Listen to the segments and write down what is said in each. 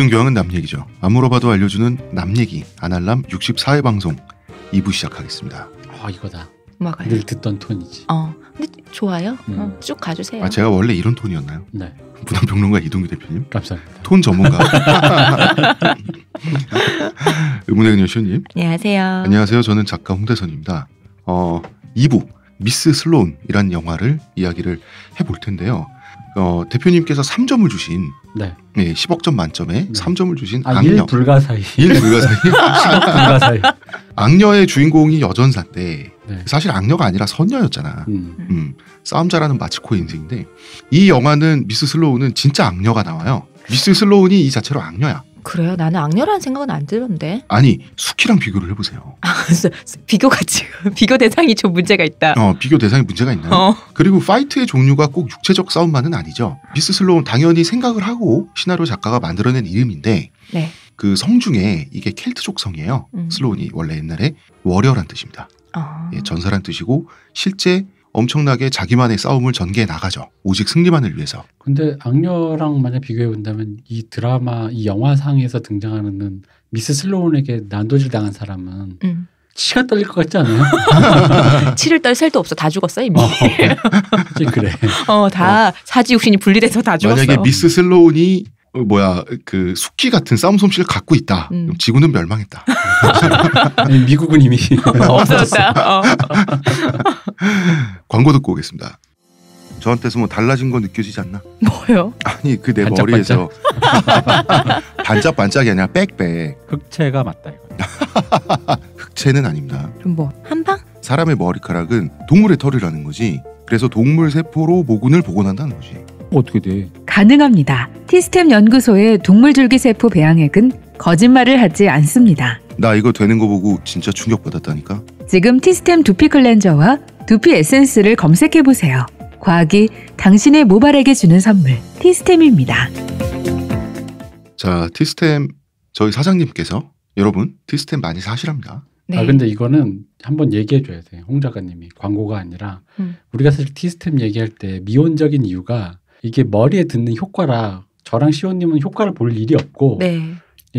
고등교양은 남 얘기죠. 안 물어봐도 알려주는 남 얘기 아날람 64회 방송 2부 시작하겠습니다. 아 어, 이거다. 뭐가요? 늘 듣던 톤이지. 어, 근데 좋아요. 음. 어, 쭉 가주세요. 아 제가 원래 이런 톤이었나요? 네. 문화평론가 이동규 대표님. 감사합니다. 톤 전문가. 의문의 그녀 시님 안녕하세요. 안녕하세요. 저는 작가 홍대선입니다. 어, 2부 미스 슬론이란 영화를 이야기를 해볼 텐데요. 어, 대표님께서 3점을 주신 네. 네 예, 10억 점 만점에 네. 3점을 주신 아, 악녀 불가사의 일 불가사의 10억 불가사의 악녀의 주인공이 여전사인데 네. 사실 악녀가 아니라 선녀였잖아. 음. 음. 싸움 잘하는 마츠코 인생인데 이 영화는 미스 슬로우는 진짜 악녀가 나와요. 미스 슬로우니 이 자체로 악녀야. 그래요? 나는 악녀라는 생각은 안 들었는데. 아니 숙희랑 비교를 해보세요. 아, 비교가 지금 비교 대상이 좀 문제가 있다. 어 비교 대상이 문제가 있나요? 어. 그리고 파이트의 종류가 꼭 육체적 싸움만은 아니죠. 미스 슬로운 당연히 생각을 하고 시나리오 작가가 만들어낸 이름인데 네. 그 성 중에 이게 켈트족 성이에요. 음. 슬로우이 원래 옛날에 월요란 뜻입니다. 어. 예, 전사란 뜻이고 실제 엄청나게 자기만의 싸움을 전개해 나가죠. 오직 승리만을 위해서. 근데 악녀랑 만약 비교해 본다면 이 드라마, 이 영화상에서 등장하는 미스 슬로운에게 난도질 당한 사람은 음. 치가 떨릴 것 같지 않아요? 치를 떨 새도 없어. 다 죽었어 이미. 어, 어. 그래. 어, 다 어. 사지육신이 분리돼서 다 죽었어. 만약에 미스 슬로운이 어, 뭐야 그 숙기 같은 싸움 솜씨를 갖고 있다. 음. 지구는 멸망했다. 미국은 이미 없어졌다. 광고 듣고 오겠습니다. 저한테서 뭐 달라진 거 느껴지지 않나? 뭐요? 아니 그 내 머리에서 반짝반짝이 아니라 빽빽. 흑채가 맞다 이거. 흑채는 아닙니다. 그럼 뭐 한방? 사람의 머리카락은 동물의 털이라는 거지. 그래서 동물 세포로 모근을 복원한다는 거지. 어떻게 돼? 가능합니다. 티스템 연구소의 동물줄기세포 배양액은 거짓말을 하지 않습니다. 나 이거 되는 거 보고 진짜 충격받았다니까. 지금 티스템 두피 클렌저와 두피 에센스를 검색해 보세요. 과학이 당신의 모발에게 주는 선물 티스템입니다. 자, 티스템 저희 사장님께서 여러분 티스템 많이 사시랍니다. 네. 아 근데 이거는 한번 얘기해 줘야 돼. 홍 작가님이 광고가 아니라 음. 우리가 사실 티스템 얘기할 때 미온적인 이유가 이게 머리에 듣는 효과라 저랑 시호님은 효과를 볼 일이 없고 네.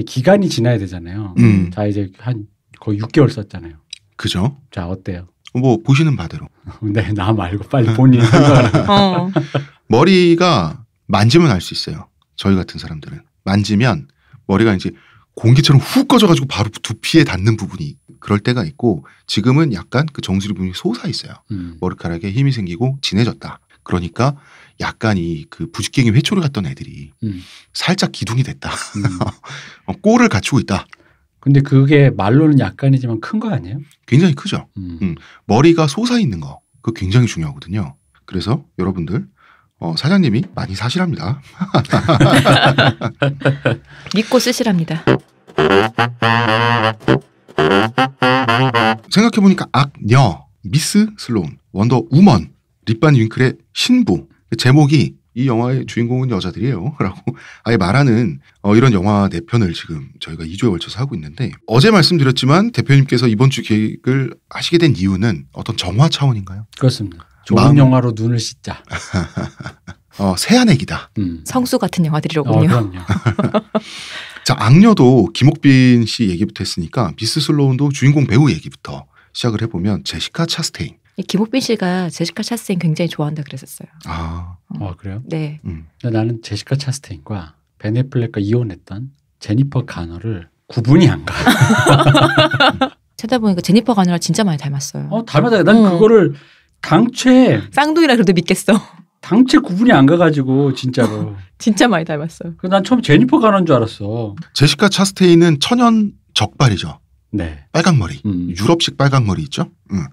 기간이 지나야 되잖아요. 음. 자 이제 한 거의 6개월 썼잖아요. 그죠? 자 어때요? 뭐 보시는 바대로. 네, 나 말고 빨리 본인 생각을. 어. 머리가 만지면 알 수 있어요. 저희 같은 사람들은 만지면 머리가 이제 공기처럼 훅 꺼져가지고 바로 두피에 닿는 부분이 그럴 때가 있고 지금은 약간 그 정수리 부분이 솟아 있어요. 음. 머리카락에 힘이 생기고 진해졌다. 그러니까 약간 이 그 부직갱이 회초를 갔던 애들이 음. 살짝 기둥이 됐다. 음. 어, 꼴을 갖추고 있다. 근데 그게 말로는 약간이지만 큰 거 아니에요? 굉장히 크죠. 음. 음. 머리가 솟아 있는 거. 그거 굉장히 중요하거든요. 그래서 여러분들 어, 사장님이 많이 사실합니다 믿고 쓰시랍니다. 생각해보니까 악녀, 미스 슬론, 원더 우먼, 립반 윙클의 신부, 그 제목이 이 영화의 주인공은 여자들이에요. 라고 아예 말하는 어, 이런 영화 대편을 지금 저희가 2주에 걸쳐서 하고 있는데 어제 말씀드렸지만 대표님께서 이번 주 계획을 하시게 된 이유는 어떤 정화 차원인가요? 그렇습니다. 좋은 마음... 영화로 눈을 씻자. 어, 새한액이다. 음. 성수 같은 영화들이로군요. 어, 자, 악녀도 김옥빈 씨 얘기부터 했으니까 비스슬로운도 주인공 배우 얘기부터 시작을 해보면 제시카 차스테인. 김옥빈 씨가 제시카 차스테인 굉장히 좋아한다 그랬었어요. 아, 어. 아 그래요? 네. 음. 나는 제시카 차스테인과 베네플렉과 이혼했던 제니퍼 가너를 구분이 안 가. 찾아보니까 제니퍼 가너랑 진짜 많이 닮았어요. 어, 닮았다. 난 어. 그거를 당최 쌍둥이라 그래도 믿겠어. 당최 구분이 안 가가지고 진짜로. 진짜 많이 닮았어요. 난 처음 제니퍼 가는 줄 알았어. 제시카 차스테인은 천연 적발이죠. 네. 빨강 머리. 음. 유럽식 빨강 머리 있죠. 음.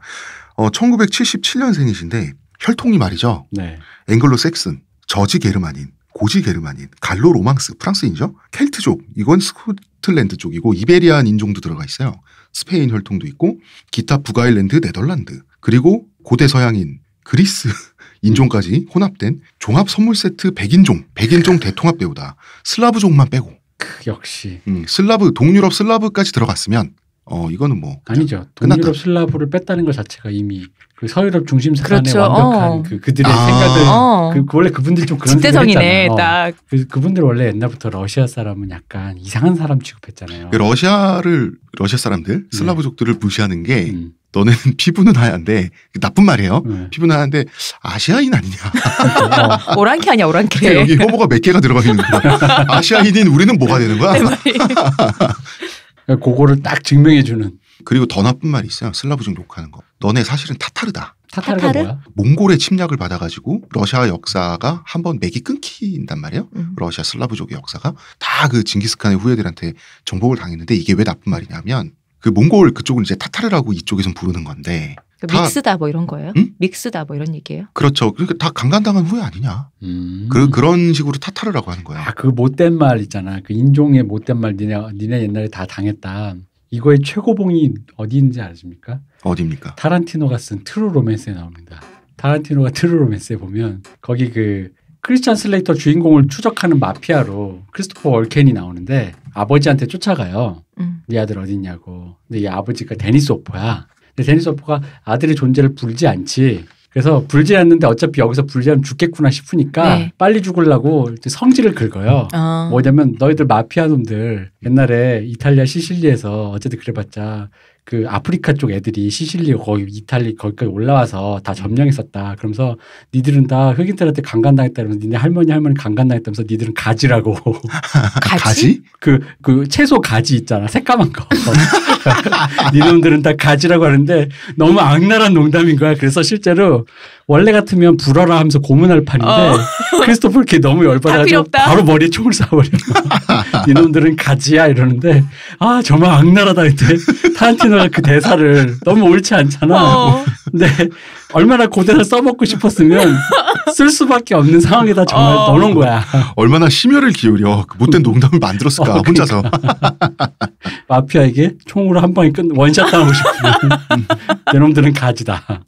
어, 1977년생이신데 혈통이 말이죠. 네. 앵글로색슨, 저지 게르만인, 고지 게르만인, 갈로 로망스, 프랑스인이죠. 켈트족, 이건 스코틀랜드 쪽이고 이베리안 인종도 들어가 있어요. 스페인 혈통도 있고 기타 북아일랜드, 네덜란드, 그리고 고대 서양인, 그리스 인종까지 혼합된 종합 선물 세트 백인종, 백인종 대통합 배우다. 슬라브족만 빼고. 역시. 음, 슬라브 동유럽 슬라브까지 들어갔으면 어 이거는 뭐 아니죠. 동유럽 슬라브를 뺐다는 것 자체가 이미 그 서유럽 중심 사관의 그렇죠. 완벽한 어. 그 그들의 아. 생각을 어. 그, 그 원래 그분들 좀 그런 생각했잖아 딱. 그 그분들 원래 옛날부터 러시아 사람은 약간 이상한 사람 취급했잖아요. 그 러시아를 러시아 사람들 네. 슬라브족들을 네. 무시하는 게 음. 너네는 피부는 하얀데 나쁜 말이에요. 네. 피부는 하얀데 아시아인 아니냐. 어. 오랑캐 아니야 오랑캐. 그러니까 여기 호모가 몇 개가 들어가 있는 거야. 아시아인인 우리는 뭐가 되는 거야? 네, 그거를 딱 증명해 주는. 그리고 더 나쁜 말이 있어요. 슬라브 중독하는 거. 너네 사실은 타타르다. 타타르가 타타르? 뭐야? 몽골의 침략을 받아가지고 러시아 역사가 한번 맥이 끊긴단 말이에요. 음. 러시아 슬라브족의 역사가 다 그 징기스칸의 후예들한테 정복을 당했는데 이게 왜 나쁜 말이냐면 그 몽골 그쪽은 이제 타타르라고 이쪽에선 부르는 건데 그러니까 믹스다 뭐 이런 거예요? 음? 믹스다 뭐 이런 얘기예요? 그렇죠. 그러니까 다 강간당한 후회 아니냐. 음. 그 그런 식으로 탓하를 하고 하는 거야. 아그 못된 말 있잖아. 그 인종의 못된 말 니네 니네 옛날에 다 당했다. 이거의 최고봉이 어디인지 아십니까? 어디입니까? 타란티노가 쓴 트루 로맨스에 나옵니다. 타란티노가 트루 로맨스에 보면 거기 그 크리스찬 슬레이터 주인공을 추적하는 마피아로 크리스토퍼 월켄이 나오는데 아버지한테 쫓아가요. 음. 네 아들 어딨냐고. 근데 이 아버지가 데니스 오퍼야. 데니소프가 아들의 존재를 불지 않지. 그래서 불지 않는데 어차피 여기서 불지않으면 죽겠구나 싶으니까 네. 빨리 죽을라고 성질을 긁어요. 어. 뭐냐면 너희들 마피아 놈들 옛날에 이탈리아 시실리에서 어쨌든 그래봤자 그 아프리카 쪽 애들이 시실리 거의 이탈리 거기까지 올라와서 다 음. 점령했었다. 그러면서 니들은 다 흑인들한테 강간당했다. 그러면서 니네 할머니 할머니 강간당했다면서 니들은 가지라고. 가지? 그, 그 채소 가지 있잖아. 새까만 거. 니놈들은 다 가지라고 하는데 너무 악랄한 농담인 거야. 그래서 실제로 원래 같으면 불어라 하면서 고문할 판인데 어. 크리스토퍼 이렇게 너무 열받아가지고 바로 머리에 총을 쏴버려. 이놈들은 가지야 이러는데 아 정말 악랄하다 이때 타란티노가 그 대사를 너무 옳지 않잖아. 어. 근데 얼마나 고대를 써먹고 싶었으면 쓸 수밖에 없는 상황에다 정말 어. 넣어놓은 거야. 얼마나 심혈을 기울여 그 못된 농담을 만들었을까 어, 그러니까. 혼자서. 마피아에게 총으로 한 방에 끝 원샷 당하고 싶은 이놈들은 가지다.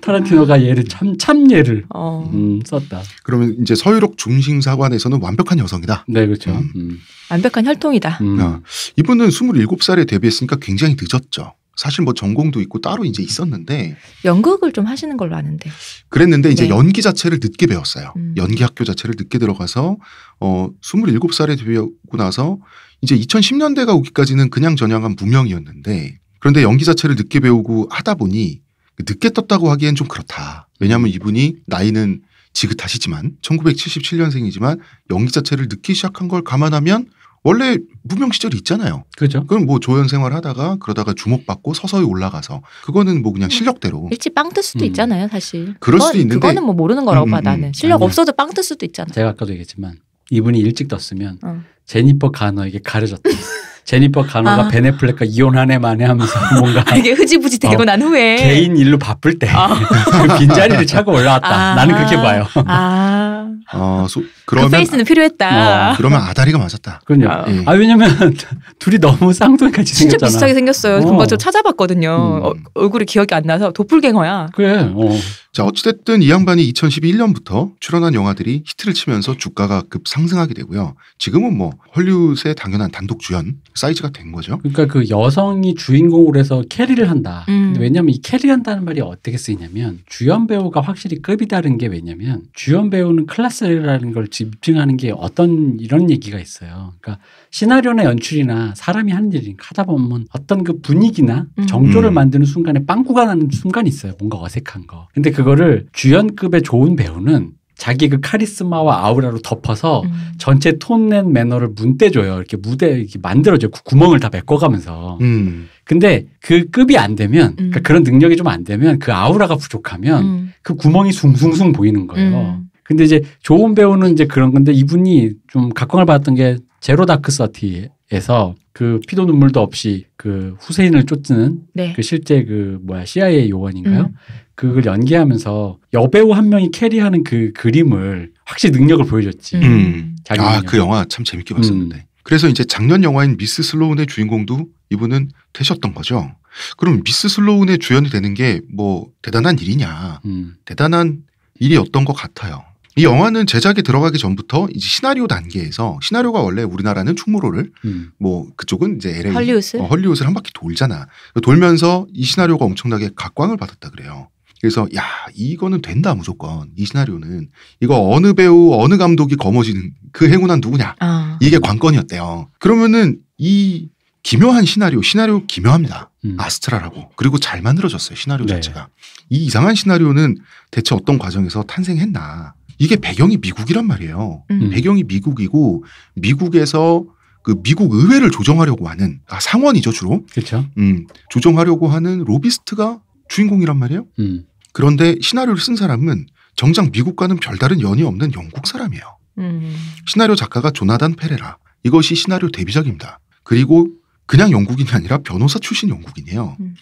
타란티노가 얘를 참, 참 예를 어. 음, 썼다. 그러면 이제 서유럽 중심사관에서는 완벽한 여성이다. 네, 그렇죠. 음. 음. 완벽한 혈통이다. 음. 아, 이분은 27살에 데뷔했으니까 굉장히 늦었죠. 사실 뭐 전공도 있고 따로 이제 있었는데 연극을 좀 하시는 걸로 아는데 그랬는데 이제 네. 연기 자체를 늦게 배웠어요. 음. 연기 학교 자체를 늦게 들어가서 어 27살에 데뷔하고 나서 이제 2010년대가 오기까지는 그냥 전향한 무명이었는데 그런데 연기 자체를 늦게 배우고 하다 보니 늦게 떴다고 하기엔 좀 그렇다. 왜냐하면 이분이 나이는 지긋하시지만 1977년생이지만 연기 자체를 늦게 시작한 걸 감안하면 원래 무명 시절이 있잖아요. 그죠. 그럼 뭐 조연 생활하다가 그러다가 주목받고 서서히 올라가서 그거는 뭐 그냥 음. 실력대로 일찍 빵 뜰 수도 음. 있잖아요, 사실. 그럴 그건, 수도 있는데 그거는 뭐 모르는 거라고 음, 음, 음. 봐 나는 실력 아니야. 없어도 빵 뜰 수도 있잖아. 제가 아까도 얘기했지만 이분이 일찍 떴으면 어. 제니퍼 가너에게 가려졌다. 제니퍼 가노가 아. 베네플렉과 이혼하네 마네 하면서 뭔가 이게 흐지부지 되고 어, 난 후에 개인 일로 바쁠 때 아. 그 빈자리를 차고 올라왔다. 아. 나는 그렇게 봐요. 아. 어, 소, 그러면 그 페이스는 필요했다. 어, 그러면 아다리가 맞았다. 그럼요. 아, 예. 아 왜냐면 둘이 너무 쌍둥이같이 생겼잖아. 진짜 비슷하게 생겼어요. 어. 금방 저 찾아봤거든요. 음. 어, 얼굴이 기억이 안 나서 도플갱어야. 그래. 어. 자 어찌됐든 이 양반이 2011년부터 출연한 영화들이 히트를 치면서 주가가 급 상승하게 되고요. 지금은 뭐 헐리우드의 당연한 단독 주연 사이즈가 된 거죠. 그러니까 그 여성이 주인공으로 해서 캐리를 한다. 음. 왜냐면이 캐리한다는 말이 어떻게 쓰이냐면 주연 배우가 확실히 급이 다른 게 왜냐면 주연 배우는 클래스라는 걸 집중하는 게 어떤 이런 얘기가 있어요. 그러니까 시나리오나 연출이나 사람이 하는 일이 하다 보면 어떤 그 분위기나 음. 정조를 음. 만드는 순간에 빵꾸가 나는 순간이 있어요. 뭔가 어색한 거. 근데 그거를 주연급의 좋은 배우는 자기 그 카리스마와 아우라로 덮어서 음. 전체 톤 낸 매너를 문대줘요. 이렇게 무대 이렇게 만들어줘요. 그 구멍을 다 메꿔가면서. 음. 근데 그 급이 안 되면 그러니까 음. 그러니까 그런 능력이 좀 안 되면 그 아우라가 부족하면 음. 그 구멍이 숭숭숭 보이는 거예요. 음. 근데 이제 좋은 배우는 이제 그런 건데 이분이 좀 각광을 받았던 게 제로 다크 서티에서 그 피도 눈물도 없이 그 후세인을 쫓는 네. 그 실제 그 뭐야 CIA 요원인가요? 음. 그걸 연기하면서 여배우 한 명이 캐리하는 그 그림을 확실히 능력을 보여줬지. 음. 아그 영화 참 재밌게 봤었는데. 음. 그래서 이제 작년 영화인 미스 슬로운의 주인공도 이분은 되셨던 거죠. 그럼 미스 슬로운의 주연이 되는 게 뭐 대단한 일이냐? 음. 대단한 일이었던 것 같아요. 이 영화는 제작에 들어가기 전부터 이제 시나리오 단계에서 시나리오가 원래 우리나라는 충무로를 음. 뭐 그쪽은 이제 LA 헐리우드 어, 헐리우드를 한 바퀴 돌잖아. 그러니까 돌면서 이 시나리오가 엄청나게 각광을 받았다 그래요. 그래서 야 이거는 된다 무조건 이 시나리오는 이거 어느 배우 어느 감독이 거머쥐는 그 행운한 누구냐 어. 이게 관건이었대요. 그러면은 이 기묘한 시나리오, 시나리오 기묘합니다. 음. 아스트라라고. 그리고 잘 만들어졌어요, 시나리오 네. 자체가. 이 이상한 시나리오는 대체 어떤 과정에서 탄생했나. 이게 배경이 미국이란 말이에요. 음. 배경이 미국이고 미국에서 그 미국 의회를 조정하려고 하는 아, 상원이죠 주로. 그렇죠. 음, 조정하려고 하는 로비스트가 주인공이란 말이에요. 음. 그런데 시나리오를 쓴 사람은 정작 미국과는 별다른 연이 없는 영국 사람이에요. 음. 시나리오 작가가 조나단 페레라. 이것이 시나리오 데뷔작입니다. 그리고 그냥 영국인이 아니라 변호사 출신 영국인이에요. 음.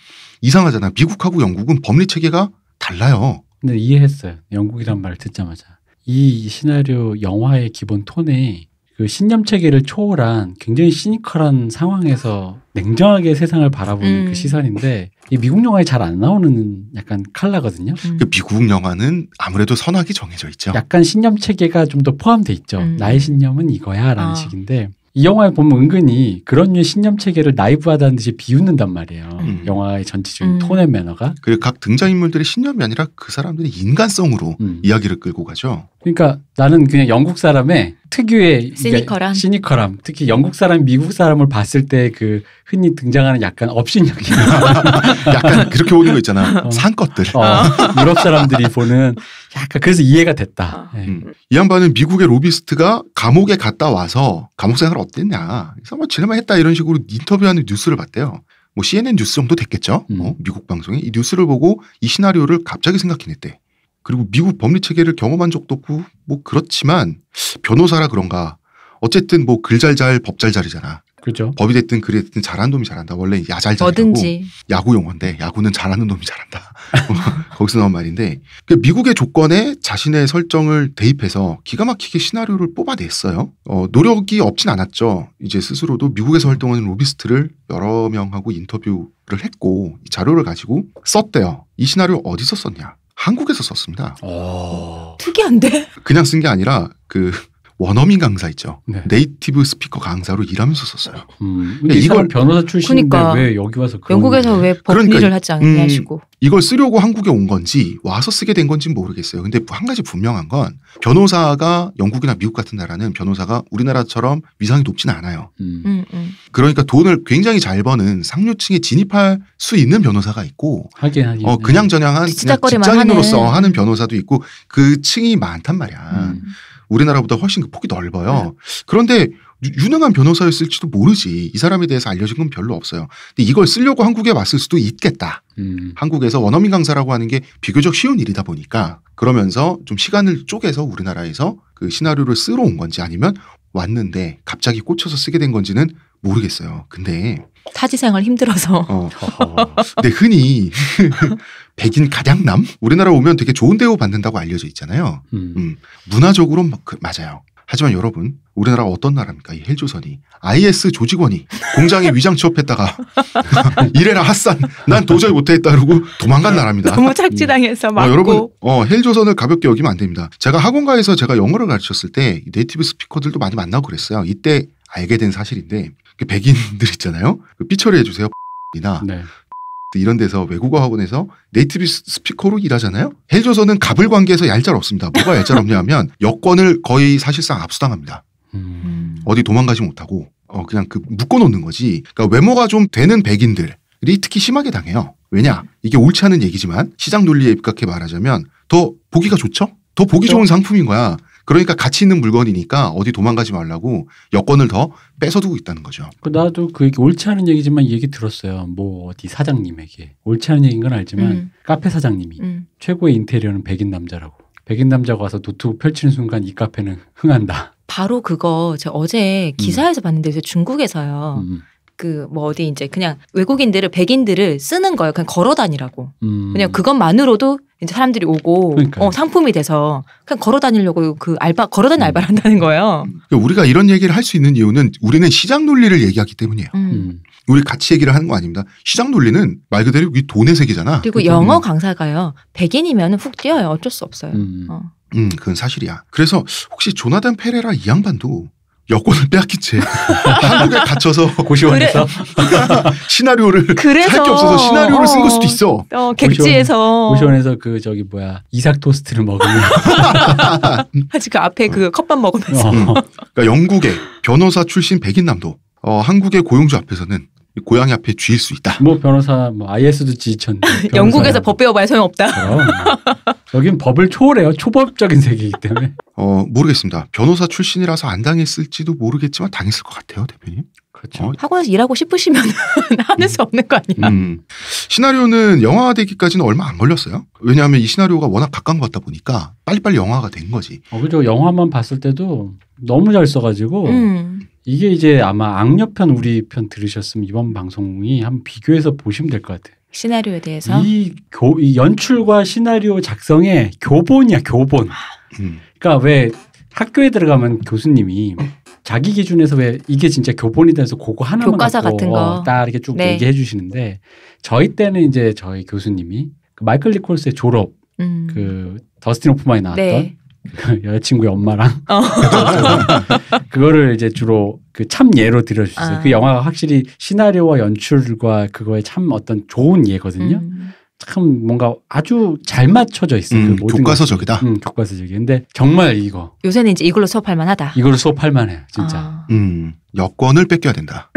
이상하잖아. 미국하고 영국은 법리 체계가 달라요. 네, 이해했어요. 영국이란 말을 듣자마자. 이 시나리오 영화의 기본 톤에 그 신념 체계를 초월한 굉장히 시니컬한 상황에서 냉정하게 세상을 바라보는 그 음. 그 시선인데 이 미국 영화에 잘 안 나오는 약간 칼라거든요. 음. 그 미국 영화는 아무래도 선악이 정해져 있죠. 약간 신념 체계가 좀 더 포함돼 있죠. 음. 나의 신념은 이거야라는 아. 식인데 이 영화에 보면 은근히 그런 류의 신념 체계를 나이브하다는 듯이 비웃는단 말이에요. 음. 영화의 전체적인 음. 톤의 매너가. 그리고 각 등장인물들의 신념이 아니라 그 사람들의 인간성으로 음. 이야기를 끌고 가죠. 그러니까 나는 그냥 영국 사람의 특유의 시니컬함. 시니컬함. 특히 영국 사람, 미국 사람을 봤을 때 그 흔히 등장하는 약간 업신여기. 약간 그렇게 보는 거 있잖아. 어. 산것들. 어. 어. 유럽 사람들이 보는 약간 그래서 이해가 됐다. 어. 네. 음. 이 양반은 미국의 로비스트가 감옥에 갔다 와서 감옥 생활을 어땠냐. 그래서 뭐 지내만 했다 이런 식으로 인터뷰하는 뉴스를 봤대요. 뭐 CNN 뉴스 정도 됐겠죠. 음. 뭐 미국 방송이 이 뉴스를 보고 이 시나리오를 갑자기 생각해냈대. 그리고 미국 법리 체계를 경험한 적도 없고 뭐 그렇지만 변호사라 그런가 어쨌든 뭐 글 잘 잘 법 잘 잘이잖아. 그죠. 법이 됐든 글이 됐든 잘하는 놈이 잘한다. 원래 야잘잘이고 야구 용어인데 야구는 잘하는 놈이 잘한다. 거기서 나온 말인데 그 미국의 조건에 자신의 설정을 대입해서 기가 막히게 시나리오를 뽑아냈어요. 어, 노력이 없진 않았죠. 이제 스스로도 미국에서 활동하는 로비스트를 여러 명하고 인터뷰를 했고 자료를 가지고 썼대요. 이 시나리오 어디서 썼냐? 한국에서 썼습니다. 오. 어. 특이한데? 그냥 쓴 게 아니라 그 원어민 강사 있죠. 네. 네이티브 스피커 강사로 일하면서 썼어요. 음, 근데 네, 이걸 변호사 출신인데 그러니까 왜 여기 와서 영국에서 왜 그러니까 법리를 그러니까, 하지 않게 음, 시고 이걸 쓰려고 한국에 온 건지 와서 쓰게 된 건지 모르겠어요. 근데 한 가지 분명한 건 변호사가 영국이나 미국 같은 나라는 변호사가 우리나라처럼 위상이 높지는 않아요. 음. 음, 음. 그러니까 돈을 굉장히 잘 버는 상류층에 진입할 수 있는 변호사가 있고 하긴 하긴 어 그냥 네. 저냥 한 그냥 직장인으로서 하는. 하는 변호사도 있고 그 층이 많단 말이야. 우리나라보다 훨씬 그 폭이 넓어요. 그런데 유능한 변호사였을지도 모르지 이 사람에 대해서 알려진 건 별로 없어요. 근데 이걸 쓰려고 한국에 왔을 수도 있겠다. 음. 한국에서 원어민 강사라고 하는 게 비교적 쉬운 일이다 보니까 그러면서 좀 시간을 쪼개서 우리나라에서 그 시나리오를 쓰러 온 건지 아니면 왔는데 갑자기 꽂혀서 쓰게 된 건지는 모르겠어요. 근데 타지 생활 힘들어서. 어, 어. 근데 흔히 백인 가량남 우리나라 오면 되게 좋은 대우 받는다고 알려져 있잖아요. 음. 음. 문화적으로 그, 맞아요. 하지만 여러분 우리나라가 어떤 나라입니까? 이 헬조선이 IS 조직원이 공장에 위장 취업했다가 이래라 핫산 난 도저히 못했다 이러고 도망간 나라입니다. 너무 착지당해서 맞고. 음. 어, 여러분 어, 헬조선을 가볍게 여기면 안 됩니다. 제가 학원가에서 제가 영어를 가르쳤을 때 네이티브 스피커들도 많이 만나고 그랬어요. 이때 알게 된 사실인데 그 백인들 있잖아요. 그 삐처리해 주세요. 이나 네. 이런 데서 외국어 학원에서 네이티브 스피커로 일하잖아요. 해조선은 갑을 관계에서 얄짤 없습니다. 뭐가 얄짤 없냐 하면 여권을 거의 사실상 압수당합니다. 음. 어디 도망가지 못하고 어 그냥 그 묶어놓는 거지. 그러니까 외모가 좀 되는 백인들이 특히 심하게 당해요. 왜냐 이게 옳지 않은 얘기지만 시장 논리에 입각해 말하자면 더 보기가 좋죠. 더 보기 그렇죠? 좋은 상품인 거야. 그러니까 가치 있는 물건이니까 어디 도망가지 말라고 여권을 더 뺏어두고 있다는 거죠. 그 나도 그 얘기 옳지 않은 얘기지만 얘기 들었어요. 뭐 어디 사장님에게 옳지 않은 얘기인 건 알지만 음. 카페 사장님이 음. 최고의 인테리어는 백인 남자라고. 백인 남자가 와서 노트북 펼치는 순간 이 카페는 흥한다. 바로 그거 제가 어제 기사에서 음. 봤는데 요새 중국에서요. 음. 음. 그뭐 어디 이제 그냥 외국인들을 백인들을 쓰는 거예요. 그냥 걸어 다니라고. 음. 그냥 그것만으로도 이제 사람들이 오고 그러니까요. 어, 상품이 돼서 그냥 걸어 다니려고 그 알바 걸어 다니는 음. 알바를 한다는 거예요. 그러니까 우리가 이런 얘기를 할 수 있는 이유는 우리는 시장 논리를 얘기하기 때문이에요. 음. 음. 우리 같이 얘기를 하는 거 아닙니다. 시장 논리는 말 그대로 이 돈의 세계잖아. 그리고 영어 강사가요. 백인이면 훅 뛰어요. 어쩔 수 없어요. 음. 어. 음, 그건 사실이야. 그래서 혹시 조나단 페레라 이 양반도 여권을 빼앗긴 채 한국에 갇혀서 고시원에서 그러니까 시나리오를 살게 없어서 시나리오를 쓴 걸 수도 어, 있어. 어, 객지에서 고시원, 에서그 저기 뭐야 이삭 토스트를 먹으면 아직 그 앞에 그 컵밥 먹으면서. 어. 음. 그러니까 영국의 변호사 출신 백인남도 어, 한국의 고용주 앞에서는 고양이 앞에 쥐일 수 있다. 뭐 변호사 뭐 IS도 지천. 영국에서 법 배워봐야 소용없다. 여긴 법을 초월해요. 초법적인 세계이기 때문에. 어, 모르겠습니다. 변호사 출신이라서 안 당했을지도 모르겠지만 당했을 것 같아요, 대표님. 그렇죠. 어? 학원에서 일하고 싶으시면 하는 수 음. 없는 거 아니야. 음. 시나리오는 영화화 되기까지는 얼마 안 걸렸어요. 왜냐하면 이 시나리오가 워낙 가까운 것 같다 보니까 빨리빨리 영화가 된 거지. 어, 그죠. 영화만 봤을 때도 너무 잘 써가지고 음. 이게 이제 아마 악녀편 우리 편 들으셨으면 이번 방송이 한번 비교해서 보시면 될 것 같아요. 시나리오에 대해서 이, 교, 이 연출과 시나리오 작성의 교본이야 교본. 음. 그러니까 왜 학교에 들어가면 교수님이 자기 기준에서 왜 이게 진짜 교본이 돼서 그거 하나만 교과서 같은 거. 어, 딱 이렇게 쭉 네. 얘기해 주시는데 저희 때는 이제 저희 교수님이 그 마이클 리콜스의 졸업 음. 그 더스틴 오프만이 나왔던 네. 그 여자친구의 엄마랑 어. 그거를 이제 주로 그 참 예로 들어주셨어요. 그 아. 그 영화가 확실히 시나리오와 연출과 그거에 참 어떤 좋은 예거든요. 음. 참 뭔가 아주 잘 맞춰져 있어요. 그 음, 그 교과서적이다. 음, 교과서적이. 근데 정말 이거. 요새는 이제 이걸로 수업할 만하다. 이걸로 수업할 만해요, 진짜. 아. 음, 여권을 뺏겨야 된다.